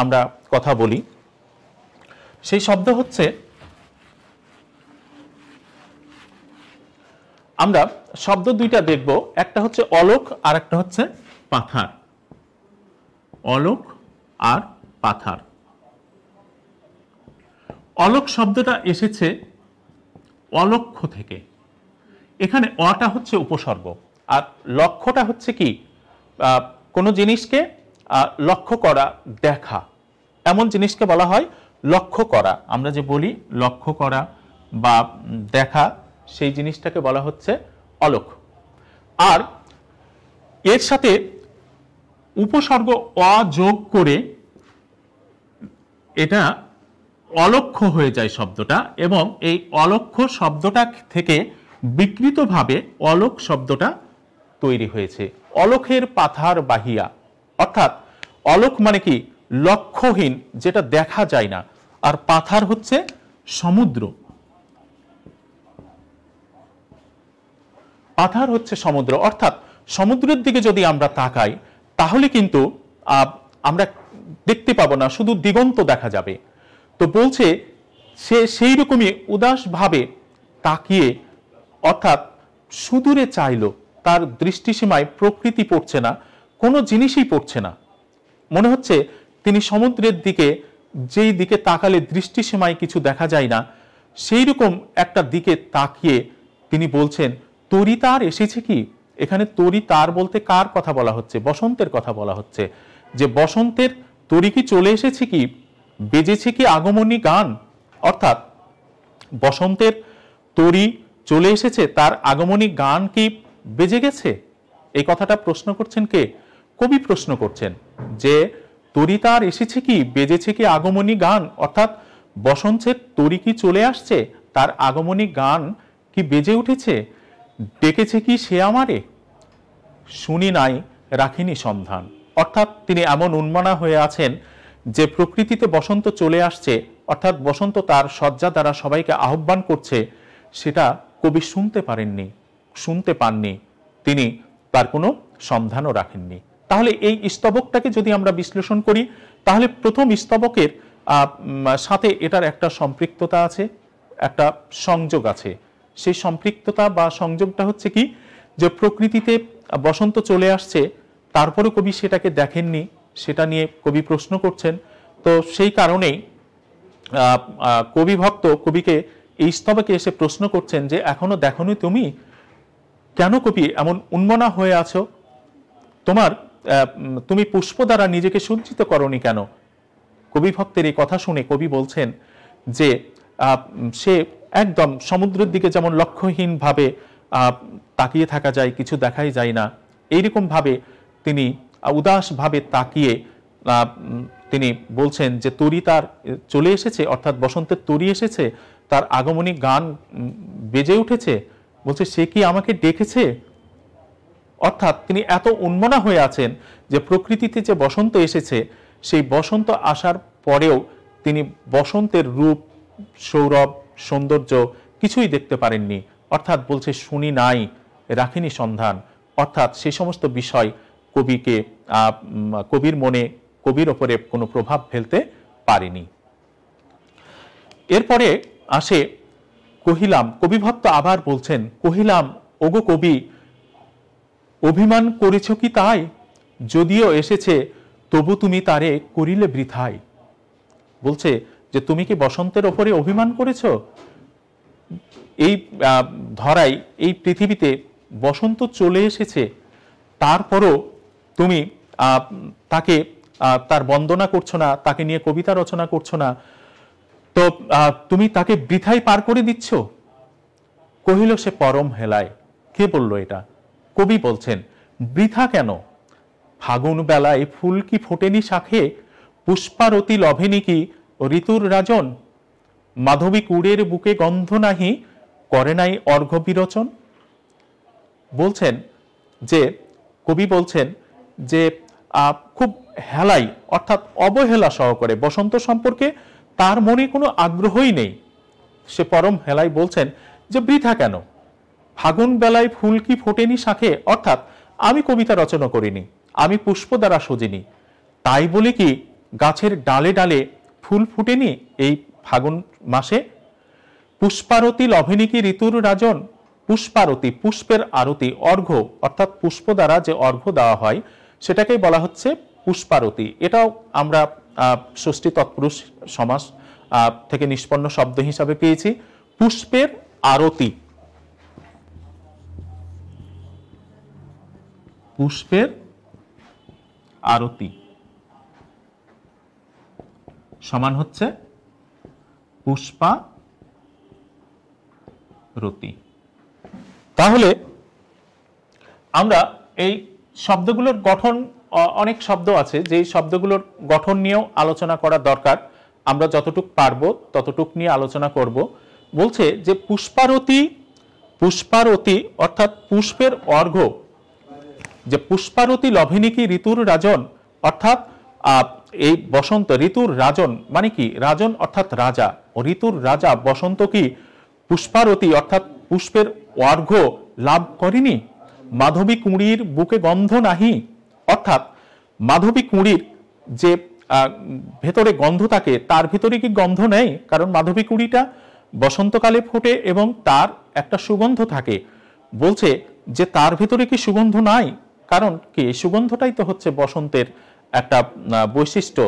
আমরা কথা বলি সেই শব্দ হচ্ছে আমরা শব্দ দুইটা দেখব একটা হচ্ছে অলোক আর একটা হচ্ছে পাথার অলোক আর পাথার অলোক শব্দটা এসেছে অলক্ষ থেকে এখানে অটা হচ্ছে উপসর্গ আর লক্ষ্যটা হচ্ছে কি কোনো জিনিসকে লক্ষ্য করা দেখা এমন জিনিসকে বলা হয় লক্ষ্য করা আমরা যে বলি লক্ষ্য করা বা দেখা সেই জিনিসটাকে বলা হচ্ছে অলোক আর এর সাথে উপসর্গ অযোগ করে এটা অলক্ষ হয়ে যায় শব্দটা এবং এই অলক্ষ শব্দটা থেকে বিকৃতভাবে অলোক শব্দটা তৈরি হয়েছে অলখের পাথার বাহিয়া অর্থাৎ অলক মানে কি লক্ষ্যহীন যেটা দেখা যায় না আর পাথার হচ্ছে সমুদ্র পাথার হচ্ছে সমুদ্র অর্থাৎ সমুদ্রের দিকে যদি আমরা তাকাই তাহলে কিন্তু আমরা দেখতে পাবো না শুধু দিগন্ত দেখা যাবে তো বলছে সে সেই রকমই উদাসভাবে তাকিয়ে অর্থাৎ সুদূরে চাইল তার দৃষ্টিসীমায় প্রকৃতি পড়ছে না কোনো জিনিসই পড়ছে না মনে হচ্ছে তিনি সমুদ্রের দিকে যেই দিকে তাকালে দৃষ্টিসীমায় কিছু দেখা যায় না সেই রকম একটা দিকে তাকিয়ে তিনি বলছেন তরি তার এসেছে কি এখানে তরি তার বলতে কার কথা বলা হচ্ছে বসন্তের কথা বলা হচ্ছে যে বসন্তের তরি কি চলে এসেছে কি বেজেছে কি আগমনী গান অর্থাৎ বসন্তের তরি চলে এসেছে তার আগমনী গান কি বেজে গেছে এই কথাটা প্রশ্ন করছেন কে কবি প্রশ্ন করছেন যে তরি তার এসেছে কি বেজেছে কি আগমনী গান অর্থাৎ বসন্তের তরি কি চলে আসছে তার আগমনী গান কি বেজে উঠেছে ডেকেছে কি সে আমারে শুনি নাই রাখিনি সন্ধান অর্থাৎ তিনি এমন উন্মানা হয়ে আছেন যে প্রকৃতিতে বসন্ত চলে আসছে অর্থাৎ বসন্ত তার শয্যা দ্বারা সবাইকে আহ্বান করছে সেটা কবি শুনতে পারেননি শুনতে পাননি তিনি তার কোনো সন্ধানও রাখেননি তাহলে এই স্তবকটাকে যদি আমরা বিশ্লেষণ করি তাহলে প্রথম স্তবকের সাথে এটার একটা সম্পৃক্ততা আছে একটা সংযোগ আছে সেই সম্পৃক্ততা বা সংযোগটা হচ্ছে কি যে প্রকৃতিতে বসন্ত চলে আসছে তারপরে কবি সেটাকে দেখেননি সেটা নিয়ে কবি প্রশ্ন করছেন তো সেই কারণেই কবিভক্ত কবিকে এই স্তবকে এসে প্রশ্ন করছেন যে এখনো দেখনি তুমি কেন কবি এমন উন্মনা হয়ে আছো তোমার তুমি পুষ্প দ্বারা নিজেকে সঞ্চিত করনি কেন কবিভক্তের এই কথা শুনে কবি বলছেন যে সে একদম সমুদ্রের দিকে যেমন লক্ষ্যহীনভাবে তাকিয়ে থাকা যায় কিছু দেখাই যায় না এইরকমভাবে তিনি উদাসভাবে তাকিয়ে তিনি বলছেন যে তরি তার চলে এসেছে অর্থাৎ বসন্তের তরি এসেছে তার আগমনী গান বেজে উঠেছে বলছে সে কি আমাকে ডেকেছে অর্থাৎ তিনি এত উন্মনা হয়ে আছেন যে প্রকৃতিতে যে বসন্ত এসেছে সেই বসন্ত আসার পরেও তিনি বসন্তের রূপ সৌরভ সৌন্দর্য কিছুই দেখতে পারেননি অর্থাৎ বলছে শুনি নাই রাখিনি সন্ধান অর্থাৎ সে সমস্ত বিষয় কবিকে কবির মনে কবির ওপরে কোনো প্রভাব ফেলতে পারেনি এরপরে আসে কহিলাম কবিভক্ত আবার বলছেন কহিলাম ওগো কবি অভিমান করেছ কি তাই যদিও এসেছে তবু তুমি তারে করিলে বৃথায় বলছে যে তুমি কি বসন্তের ওপরে অভিমান করেছ এই ধরাই এই পৃথিবীতে বসন্ত চলে এসেছে তারপরও তুমি তাকে তার বন্দনা করছো না তাকে নিয়ে কবিতা রচনা করছো না তো তুমি তাকে বৃথাই পার করে দিচ্ছ কহিল সে পরম হেলায় কে বলল এটা কবি বলছেন বৃথা কেন ফাগুন বেলায় ফুল কি ফোটেনি শাখে পুষ্পারতি লভেনি কি ঋতুর রাজন মাধবী কুড়ের বুকে গন্ধ নাহি করে নাই অর্ঘ বিরোচন বলছেন যে কবি বলছেন যে খুব হেলাই অর্থাৎ অবহেলা সহকারে বসন্ত সম্পর্কে তার মনে কোনো আগ্রহই নেই সে পরম হেলাই বলছেন যে বৃথা কেন ফাগুন বেলায় ফুল কি ফোটেনি শাঁখে অর্থাৎ আমি কবিতা রচনা করিনি আমি পুষ্প দ্বারা সজিনি তাই বলে কি গাছের ডালে ডালে ফুল ফুটেনি এই ফাগুন মাসে পুষ্পারতি লভেনি কি ঋতুর রাজন পুষ্পারতি পুষ্পের আরতি অর্ঘ অর্থাৎ পুষ্প দ্বারা যে অর্ঘ দেওয়া হয় সেটাকেই বলা হচ্ছে পুষ্পারতি এটাও আমরা ষষ্ঠী তৎপুরুষ সমাজ থেকে নিষ্পন্ন শব্দ হিসাবে পেয়েছি পুষ্পের আরতি পুষ্পের আরতি সমান হচ্ছে পুষ্পা রতি তাহলে আমরা এই শব্দগুলোর গঠন অনেক শব্দ আছে যেই শব্দগুলোর গঠন নিয়েও আলোচনা করা দরকার আমরা যতটুক পারব ততটুক নিয়ে আলোচনা করব বলছে যে পুষ্পারতি পুষ্পারতি অর্থাৎ পুষ্পের অর্ঘ যে পুষ্পারতি কি ঋতুর রাজন অর্থাৎ এই বসন্ত ঋতুর রাজন মানে কি রাজন অর্থাৎ রাজা ঋতুর রাজা বসন্ত কি পুষ্পারতি অর্থাৎ পুষ্পের অর্ঘ লাভ করেনি মাধবী কুঁড়ির বুকে গন্ধ নাহি অর্থাৎ মাধবী কুঁড়ির যে ভেতরে গন্ধ থাকে তার ভিতরে কি গন্ধ নেই কারণ মাধবী কুঁড়িটা বসন্তকালে ফোটে এবং তার একটা সুগন্ধ থাকে বলছে যে তার ভিতরে কি সুগন্ধ নাই কারণ কি সুগন্ধটাই তো হচ্ছে বসন্তের একটা বৈশিষ্ট্য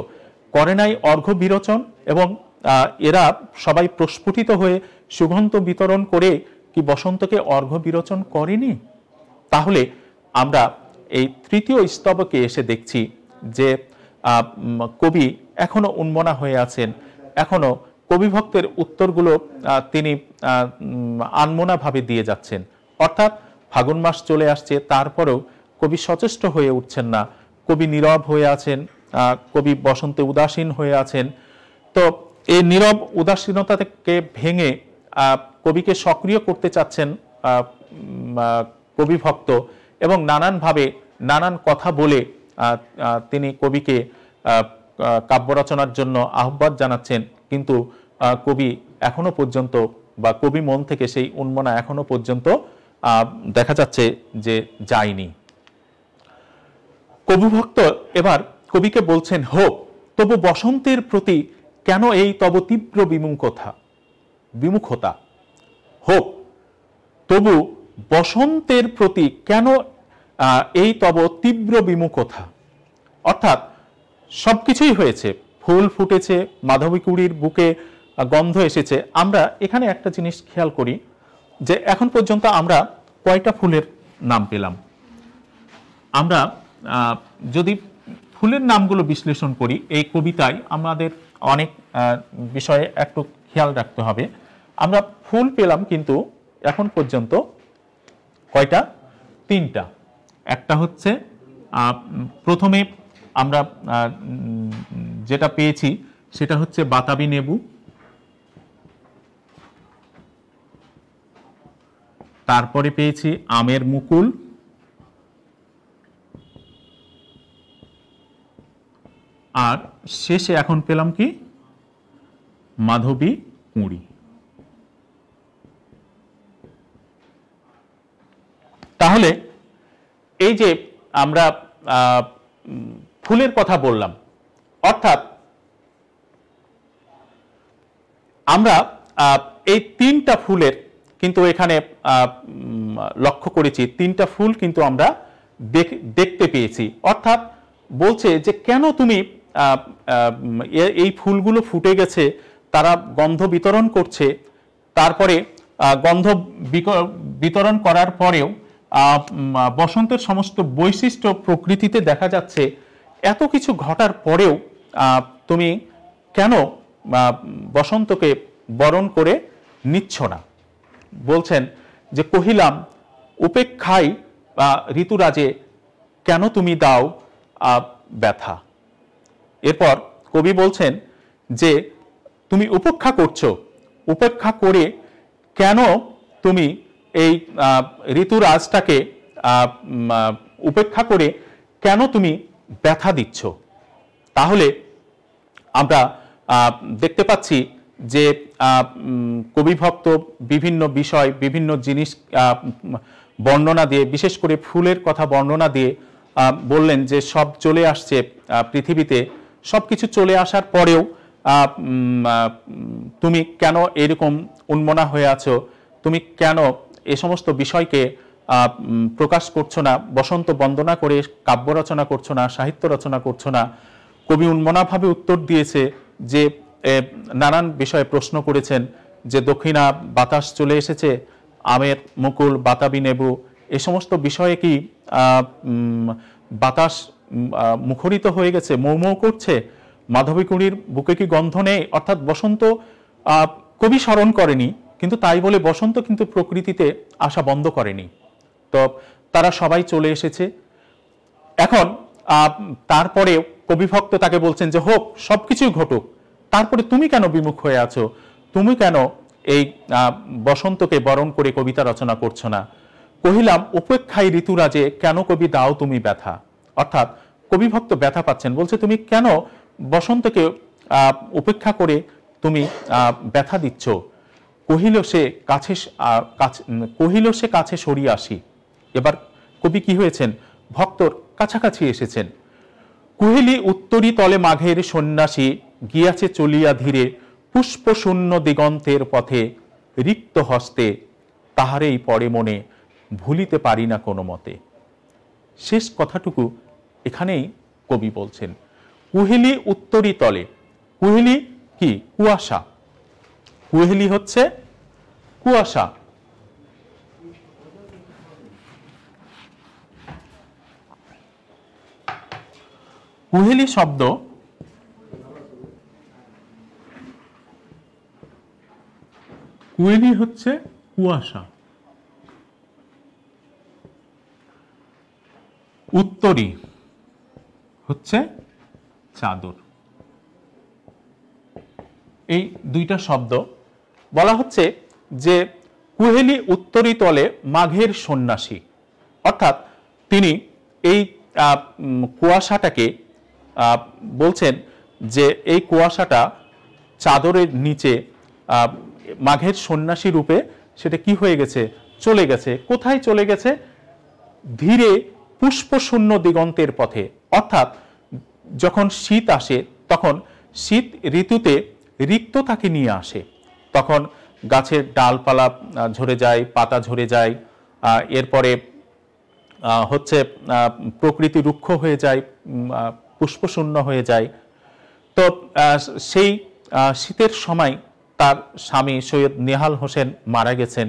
করে নাই অর্ঘ বিরোচন এবং এরা সবাই প্রস্ফুটিত হয়ে সুগন্ধ বিতরণ করে কি বসন্তকে অর্ঘ বিরোচন করেনি তাহলে আমরা এই তৃতীয় স্তবকে এসে দেখছি যে কবি এখনও উন্মনা হয়ে আছেন এখনও কবিভক্তের উত্তরগুলো তিনি আনমোনাভাবে দিয়ে যাচ্ছেন অর্থাৎ ফাগুন মাস চলে আসছে তারপরেও কবি সচেষ্ট হয়ে উঠছেন না কবি নীরব হয়ে আছেন কবি বসন্তে উদাসীন হয়ে আছেন তো এই নীরব উদাসীনতাকে ভেঙে কবিকে সক্রিয় করতে চাচ্ছেন কবিভক্ত এবং নানানভাবে নানান কথা বলে তিনি কবিকে কাব্য রচনার জন্য আহ্বান জানাচ্ছেন কিন্তু কবি এখনো পর্যন্ত বা কবি মন থেকে সেই উন্মনা এখনো পর্যন্ত দেখা যাচ্ছে যে যায়নি কবিভক্ত এবার কবিকে বলছেন হোক তবু বসন্তের প্রতি কেন এই তব তীব্র বিমুখতা বিমুখতা হোক তবু বসন্তের প্রতি কেন এই তব তীব্র বিমুখতা অর্থাৎ সব কিছুই হয়েছে ফুল ফুটেছে মাধবী কুড়ির বুকে গন্ধ এসেছে আমরা এখানে একটা জিনিস খেয়াল করি যে এখন পর্যন্ত আমরা কয়টা ফুলের নাম পেলাম আমরা যদি ফুলের নামগুলো বিশ্লেষণ করি এই কবিতায় আমাদের অনেক বিষয়ে একটু খেয়াল রাখতে হবে আমরা ফুল পেলাম কিন্তু এখন পর্যন্ত কয়টা তিনটা একটা হচ্ছে প্রথমে আমরা যেটা পেয়েছি সেটা হচ্ছে বাতাবি নেবু তারপরে পেয়েছি আমের মুকুল আর শেষে এখন পেলাম কি মাধবী কুঁড়ি তাহলে এই যে আমরা ফুলের কথা বললাম অর্থাৎ আমরা এই তিনটা ফুলের কিন্তু এখানে লক্ষ্য করেছি তিনটা ফুল কিন্তু আমরা দেখতে পেয়েছি অর্থাৎ বলছে যে কেন তুমি এই ফুলগুলো ফুটে গেছে তারা গন্ধ বিতরণ করছে তারপরে গন্ধ বিতরণ করার পরেও বসন্তের সমস্ত বৈশিষ্ট্য প্রকৃতিতে দেখা যাচ্ছে এত কিছু ঘটার পরেও তুমি কেন বসন্তকে বরণ করে নিচ্ছ না বলছেন যে কহিলাম উপেক্ষাই ঋতুরাজে কেন তুমি দাও ব্যথা এরপর কবি বলছেন যে তুমি উপেক্ষা করছো উপেক্ষা করে কেন তুমি এই ঋতুরাজটাকে উপেক্ষা করে কেন তুমি ব্যথা দিচ্ছ তাহলে আমরা দেখতে পাচ্ছি যে কবিভক্ত বিভিন্ন বিষয় বিভিন্ন জিনিস বর্ণনা দিয়ে বিশেষ করে ফুলের কথা বর্ণনা দিয়ে বললেন যে সব চলে আসছে পৃথিবীতে সব কিছু চলে আসার পরেও তুমি কেন এরকম উন্মনা হয়ে আছো তুমি কেন এ সমস্ত বিষয়কে প্রকাশ করছো না বসন্ত বন্দনা করে কাব্য রচনা করছো না সাহিত্য রচনা করছো না কবি উন্মনাভাবে উত্তর দিয়েছে যে নানান বিষয়ে প্রশ্ন করেছেন যে দক্ষিণা বাতাস চলে এসেছে আমের মুকুল বাতাবি নেবু এ সমস্ত বিষয়ে কি বাতাস মুখরিত হয়ে গেছে মৌমৌ করছে মাধবী কুড়ির বুকে কি গন্ধ নেই অর্থাৎ বসন্ত কবি স্মরণ করেনি কিন্তু তাই বলে বসন্ত কিন্তু প্রকৃতিতে আসা বন্ধ করেনি তো তারা সবাই চলে এসেছে এখন তারপরে কবিভক্ত তাকে বলছেন যে হোক সব কিছুই ঘটুক তারপরে তুমি কেন বিমুখ হয়ে আছো তুমি কেন এই বসন্তকে বরণ করে কবিতা রচনা করছো না কহিলাম উপেক্ষাই ঋতুরাজে কেন কবি দাও তুমি ব্যথা অর্থাৎ কবিভক্ত ব্যথা পাচ্ছেন বলছে তুমি কেন বসন্তকে উপেক্ষা করে তুমি ব্যথা দিচ্ছ কহিল সে কাছে কহিল সে কাছে সরিয়ে আসি এবার কবি কি হয়েছেন ভক্তর কাছাকাছি এসেছেন কুহিলি উত্তরী তলে মাঘের সন্ন্যাসী গিয়াছে চলিয়া ধীরে পুষ্পশূন্য দিগন্তের পথে রিক্ত হস্তে তাহারেই পরে মনে ভুলিতে পারি না কোনো মতে শেষ কথাটুকু এখানেই কবি বলছেন কুহিলি উত্তরী তলে কুহিলি কি কুয়াশা কুহেলি হচ্ছে কুয়াশা কুহেলি শব্দ কুহেলি হচ্ছে কুয়াশা উত্তরী হচ্ছে চাদর এই দুইটা শব্দ বলা হচ্ছে যে কুহেলি উত্তরী তলে মাঘের সন্ন্যাসী অর্থাৎ তিনি এই কুয়াশাটাকে বলছেন যে এই কুয়াশাটা চাদরের নিচে মাঘের সন্ন্যাসী রূপে সেটা কি হয়ে গেছে চলে গেছে কোথায় চলে গেছে ধীরে পুষ্পশূন্য দিগন্তের পথে অর্থাৎ যখন শীত আসে তখন শীত ঋতুতে রিক্ত তাকে নিয়ে আসে তখন গাছের ডালপালা ঝরে যায় পাতা ঝরে যায় এরপরে হচ্ছে প্রকৃতি রুক্ষ হয়ে যায় পুষ্পশূন্য হয়ে যায় তো সেই শীতের সময় তার স্বামী সৈয়দ নেহাল হোসেন মারা গেছেন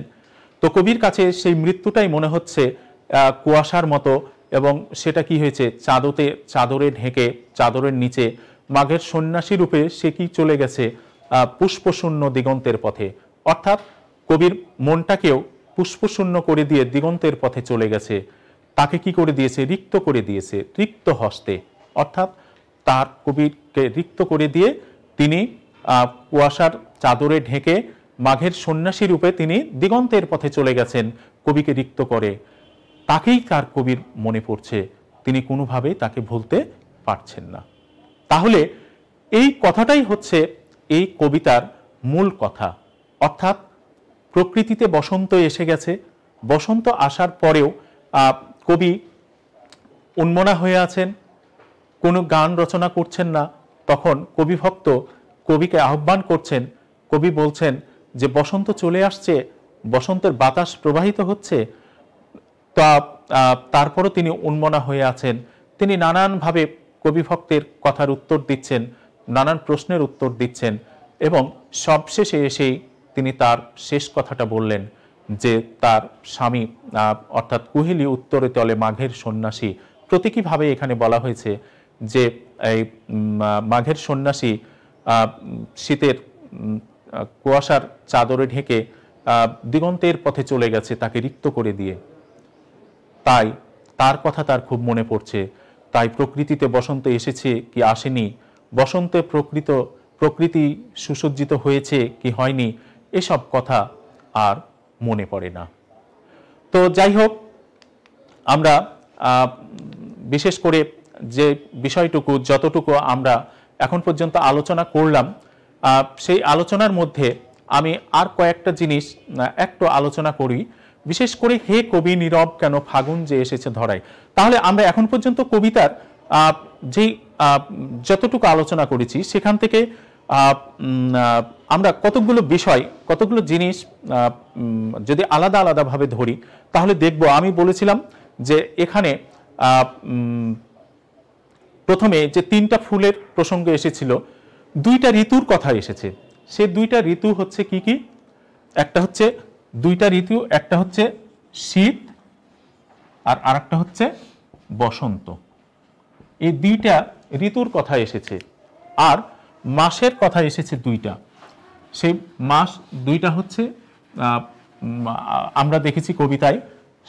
তো কবির কাছে সেই মৃত্যুটাই মনে হচ্ছে কুয়াশার মতো এবং সেটা কি হয়েছে চাদতে চাদরে ঢেকে চাদরের নিচে মাঘের সন্ন্যাসী রূপে সে কি চলে গেছে পুষ্পশূন্য দিগন্তের পথে অর্থাৎ কবির মনটাকেও পুষ্পশূন্য করে দিয়ে দিগন্তের পথে চলে গেছে তাকে কি করে দিয়েছে রিক্ত করে দিয়েছে রিক্ত হস্তে অর্থাৎ তার কবিরকে রিক্ত করে দিয়ে তিনি কুয়াশার চাদরে ঢেকে মাঘের সন্ন্যাসী রূপে তিনি দিগন্তের পথে চলে গেছেন কবিকে রিক্ত করে তাকেই তার কবির মনে পড়ছে তিনি কোনোভাবেই তাকে ভুলতে পারছেন না তাহলে এই কথাটাই হচ্ছে এই কবিতার মূল কথা অর্থাৎ প্রকৃতিতে বসন্ত এসে গেছে বসন্ত আসার পরেও কবি উন্মনা হয়ে আছেন কোনো গান রচনা করছেন না তখন কবিভক্ত কবিকে আহ্বান করছেন কবি বলছেন যে বসন্ত চলে আসছে বসন্তের বাতাস প্রবাহিত হচ্ছে তা তারপরও তিনি উন্মনা হয়ে আছেন তিনি নানানভাবে কবিভক্তের কথার উত্তর দিচ্ছেন নানান প্রশ্নের উত্তর দিচ্ছেন এবং সবশেষে এসেই তিনি তার শেষ কথাটা বললেন যে তার স্বামী অর্থাৎ কুহিলি উত্তরে তলে মাঘের সন্ন্যাসী প্রতীকীভাবে এখানে বলা হয়েছে যে এই মাঘের সন্ন্যাসী শীতের কুয়াশার চাদরে ঢেকে দিগন্তের পথে চলে গেছে তাকে রিক্ত করে দিয়ে তাই তার কথা তার খুব মনে পড়ছে তাই প্রকৃতিতে বসন্ত এসেছে কি আসেনি বসন্তে প্রকৃত প্রকৃতি সুসজ্জিত হয়েছে কি হয়নি এসব কথা আর মনে পড়ে না তো যাই হোক আমরা বিশেষ করে যে বিষয়টুকু যতটুকু আমরা এখন পর্যন্ত আলোচনা করলাম সেই আলোচনার মধ্যে আমি আর কয়েকটা জিনিস একটু আলোচনা করি বিশেষ করে হে কবি নীরব কেন ফাগুন যে এসেছে ধরায় তাহলে আমরা এখন পর্যন্ত কবিতার যেই যতটুকু আলোচনা করেছি সেখান থেকে আমরা কতকগুলো বিষয় কতগুলো জিনিস যদি আলাদা আলাদাভাবে ধরি তাহলে দেখব আমি বলেছিলাম যে এখানে প্রথমে যে তিনটা ফুলের প্রসঙ্গ এসেছিল দুইটা ঋতুর কথা এসেছে সে দুইটা ঋতু হচ্ছে কি কি একটা হচ্ছে দুইটা ঋতু একটা হচ্ছে শীত আর আরেকটা হচ্ছে বসন্ত এই দুইটা ঋতুর কথা এসেছে আর মাসের কথা এসেছে দুইটা সেই মাস দুইটা হচ্ছে আমরা দেখেছি কবিতায়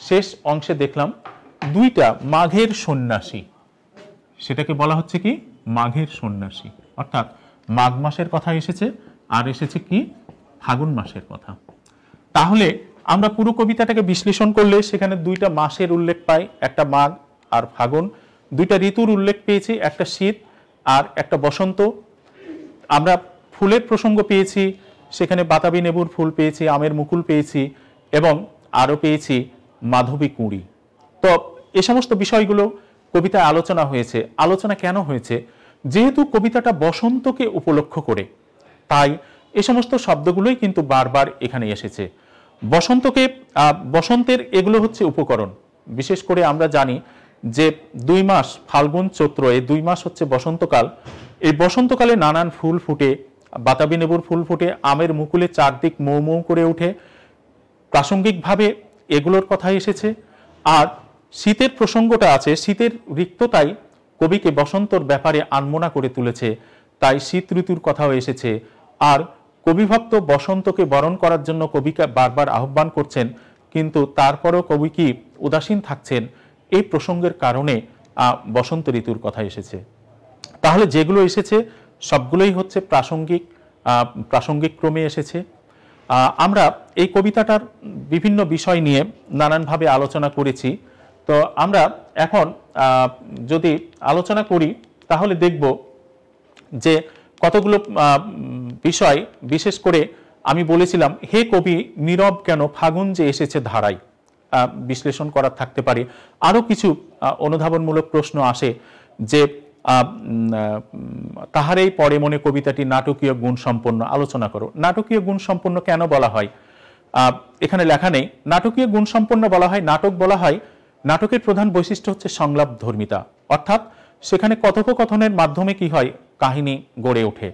শেষ অংশে দেখলাম দুইটা মাঘের সন্ন্যাসী সেটাকে বলা হচ্ছে কি মাঘের সন্ন্যাসী অর্থাৎ মাঘ মাসের কথা এসেছে আর এসেছে কি ফাগুন মাসের কথা তাহলে আমরা পুরো কবিতাটাকে বিশ্লেষণ করলে সেখানে দুইটা মাসের উল্লেখ পাই একটা মাঘ আর ফাগুন দুইটা ঋতুর উল্লেখ পেয়েছি একটা শীত আর একটা বসন্ত আমরা ফুলের প্রসঙ্গ পেয়েছি সেখানে বাতাবি নেবুর ফুল পেয়েছি আমের মুকুল পেয়েছি এবং আরও পেয়েছি মাধবী কুঁড়ি তো এ সমস্ত বিষয়গুলো কবিতায় আলোচনা হয়েছে আলোচনা কেন হয়েছে যেহেতু কবিতাটা বসন্তকে উপলক্ষ করে তাই এ সমস্ত শব্দগুলোই কিন্তু বারবার এখানে এসেছে বসন্তকে বসন্তের এগুলো হচ্ছে উপকরণ বিশেষ করে আমরা জানি যে দুই মাস ফাল্গুন চৈত্র এই দুই মাস হচ্ছে বসন্তকাল এই বসন্তকালে নানান ফুল ফুটে বাতাবি লেবুর ফুল ফুটে আমের মুকুলে চারদিক মৌ মৌ করে ওঠে প্রাসঙ্গিকভাবে এগুলোর কথা এসেছে আর শীতের প্রসঙ্গটা আছে শীতের রিক্ততাই কবিকে বসন্তর ব্যাপারে আনমনা করে তুলেছে তাই শীত ঋতুর কথাও এসেছে আর কবিভক্ত বসন্তকে বরণ করার জন্য কবিকে বারবার আহ্বান করছেন কিন্তু তারপরও কবি কি উদাসীন থাকছেন এই প্রসঙ্গের কারণে বসন্ত ঋতুর কথা এসেছে তাহলে যেগুলো এসেছে সবগুলোই হচ্ছে প্রাসঙ্গিক প্রাসঙ্গিক ক্রমে এসেছে আমরা এই কবিতাটার বিভিন্ন বিষয় নিয়ে নানানভাবে আলোচনা করেছি তো আমরা এখন যদি আলোচনা করি তাহলে দেখব যে কতগুলো বিষয় বিশেষ করে আমি বলেছিলাম হে কবি নীরব কেন ফাগুন যে এসেছে ধারায় বিশ্লেষণ করার থাকতে পারে আরও কিছু অনুধাবনমূলক প্রশ্ন আসে যে তাহারেই পরে মনে কবিতাটি নাটকীয় গুণসম্পন্ন আলোচনা করো নাটকীয় গুণসম্পন্ন কেন বলা হয় এখানে লেখা নেই নাটকীয় গুণসম্পন্ন বলা হয় নাটক বলা হয় নাটকের প্রধান বৈশিষ্ট্য হচ্ছে সংলাপ ধর্মিতা অর্থাৎ সেখানে কথোপকথনের মাধ্যমে কি হয় কাহিনী গড়ে ওঠে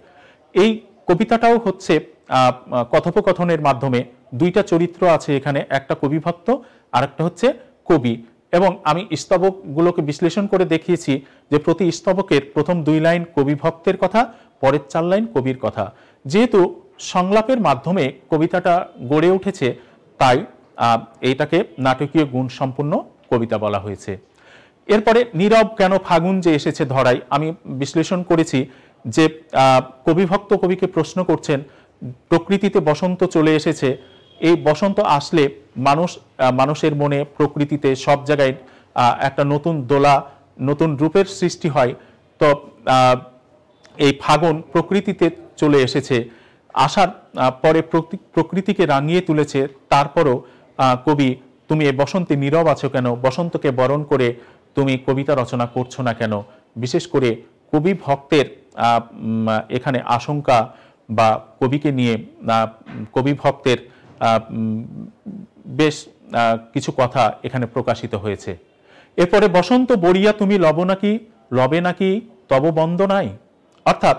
এই কবিতাটাও হচ্ছে কথোপকথনের মাধ্যমে দুইটা চরিত্র আছে এখানে একটা কবিভক্ত আর একটা হচ্ছে কবি এবং আমি স্তবকগুলোকে বিশ্লেষণ করে দেখিয়েছি যে প্রতি স্তবকের প্রথম দুই লাইন কবিভক্তের কথা পরের চার লাইন কবির কথা যেহেতু সংলাপের মাধ্যমে কবিতাটা গড়ে উঠেছে তাই এইটাকে নাটকীয় গুণ সম্পূর্ণ কবিতা বলা হয়েছে এরপরে নীরব কেন ফাগুন যে এসেছে ধরাই আমি বিশ্লেষণ করেছি যে কবিভক্ত কবিকে প্রশ্ন করছেন প্রকৃতিতে বসন্ত চলে এসেছে এই বসন্ত আসলে মানুষ মানুষের মনে প্রকৃতিতে সব জায়গায় একটা নতুন দোলা নতুন রূপের সৃষ্টি হয় তো এই ফাগুন প্রকৃতিতে চলে এসেছে আসার পরে প্রকৃতিকে রাঙিয়ে তুলেছে তারপরও কবি তুমি এ বসন্তে নীরব আছো কেন বসন্তকে বরণ করে তুমি কবিতা রচনা করছো না কেন বিশেষ করে কবি ভক্তের এখানে আশঙ্কা বা কবিকে নিয়ে কবি ভক্তের বেশ কিছু কথা এখানে প্রকাশিত হয়েছে এরপরে বসন্ত বড়িয়া তুমি লব নাকি লবে নাকি তব নাই অর্থাৎ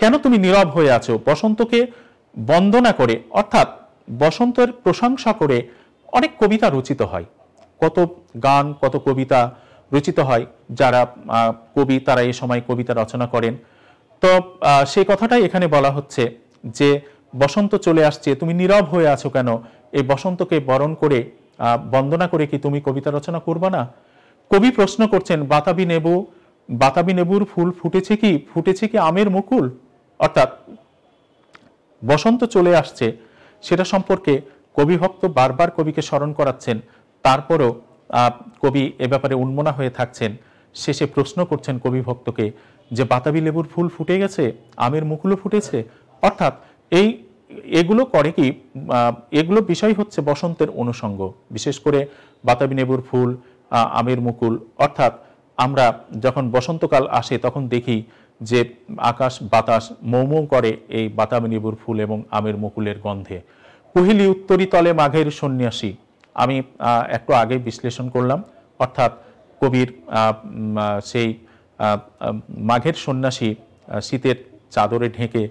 কেন তুমি নীরব হয়ে আছো বসন্তকে বন্দনা করে অর্থাৎ বসন্তের প্রশংসা করে অনেক কবিতা রচিত হয় কত গান কত কবিতা রচিত হয় যারা কবি তারা এই সময় কবিতা রচনা করেন তো সেই কথাটাই এখানে বলা হচ্ছে যে বসন্ত চলে আসছে তুমি নীরব হয়ে আছো কেন এই বসন্তকে বরণ করে বন্দনা করে কি তুমি কবিতা রচনা করবা না কবি প্রশ্ন করছেন বাতাবি নেবু বাতাবি নেবুর ফুল ফুটেছে কি ফুটেছে কি আমের মুকুল অর্থাৎ বসন্ত চলে আসছে সেটা সম্পর্কে কবিভক্ত বারবার কবিকে স্মরণ করাচ্ছেন তারপরও কবি এ ব্যাপারে উন্মনা হয়ে থাকছেন শেষে প্রশ্ন করছেন কবিভক্তকে যে বাতাবি লেবুর ফুল ফুটে গেছে আমের মুকুলও ফুটেছে অর্থাৎ এই এগুলো করে কি এগুলো বিষয় হচ্ছে বসন্তের অনুষঙ্গ বিশেষ করে বাতাবি নেবুর ফুল আমের মুকুল অর্থাৎ আমরা যখন বসন্তকাল আসে তখন দেখি যে আকাশ বাতাস মৌমো করে এই বাতাবি নেবুর ফুল এবং আমের মুকুলের গন্ধে কুহিলি উত্তরী তলে মাঘের সন্ন্যাসী আমি একটু আগে বিশ্লেষণ করলাম অর্থাৎ কবির সেই মাঘের সন্ন্যাসী শীতের চাদরে ঢেকে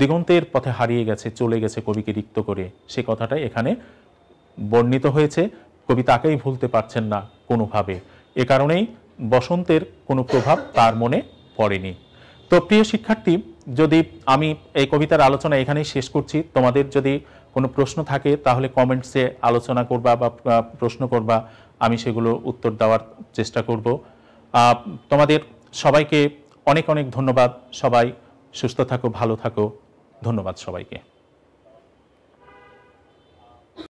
দিগন্তের পথে হারিয়ে গেছে চলে গেছে কবিকে রিক্ত করে সে কথাটাই এখানে বর্ণিত হয়েছে কবি তাকেই ভুলতে পারছেন না কোনোভাবে এ কারণেই বসন্তের কোনো প্রভাব তার মনে পড়েনি তো প্রিয় শিক্ষার্থী যদি আমি এই কবিতার আলোচনা এখানেই শেষ করছি তোমাদের যদি কোনো প্রশ্ন থাকে তাহলে কমেন্টসে আলোচনা করবা বা প্রশ্ন করবা আমি সেগুলো উত্তর দেওয়ার চেষ্টা করব তোমাদের সবাইকে অনেক অনেক ধন্যবাদ সবাই সুস্থ থাকো ভালো থাকো ধন্যবাদ সবাইকে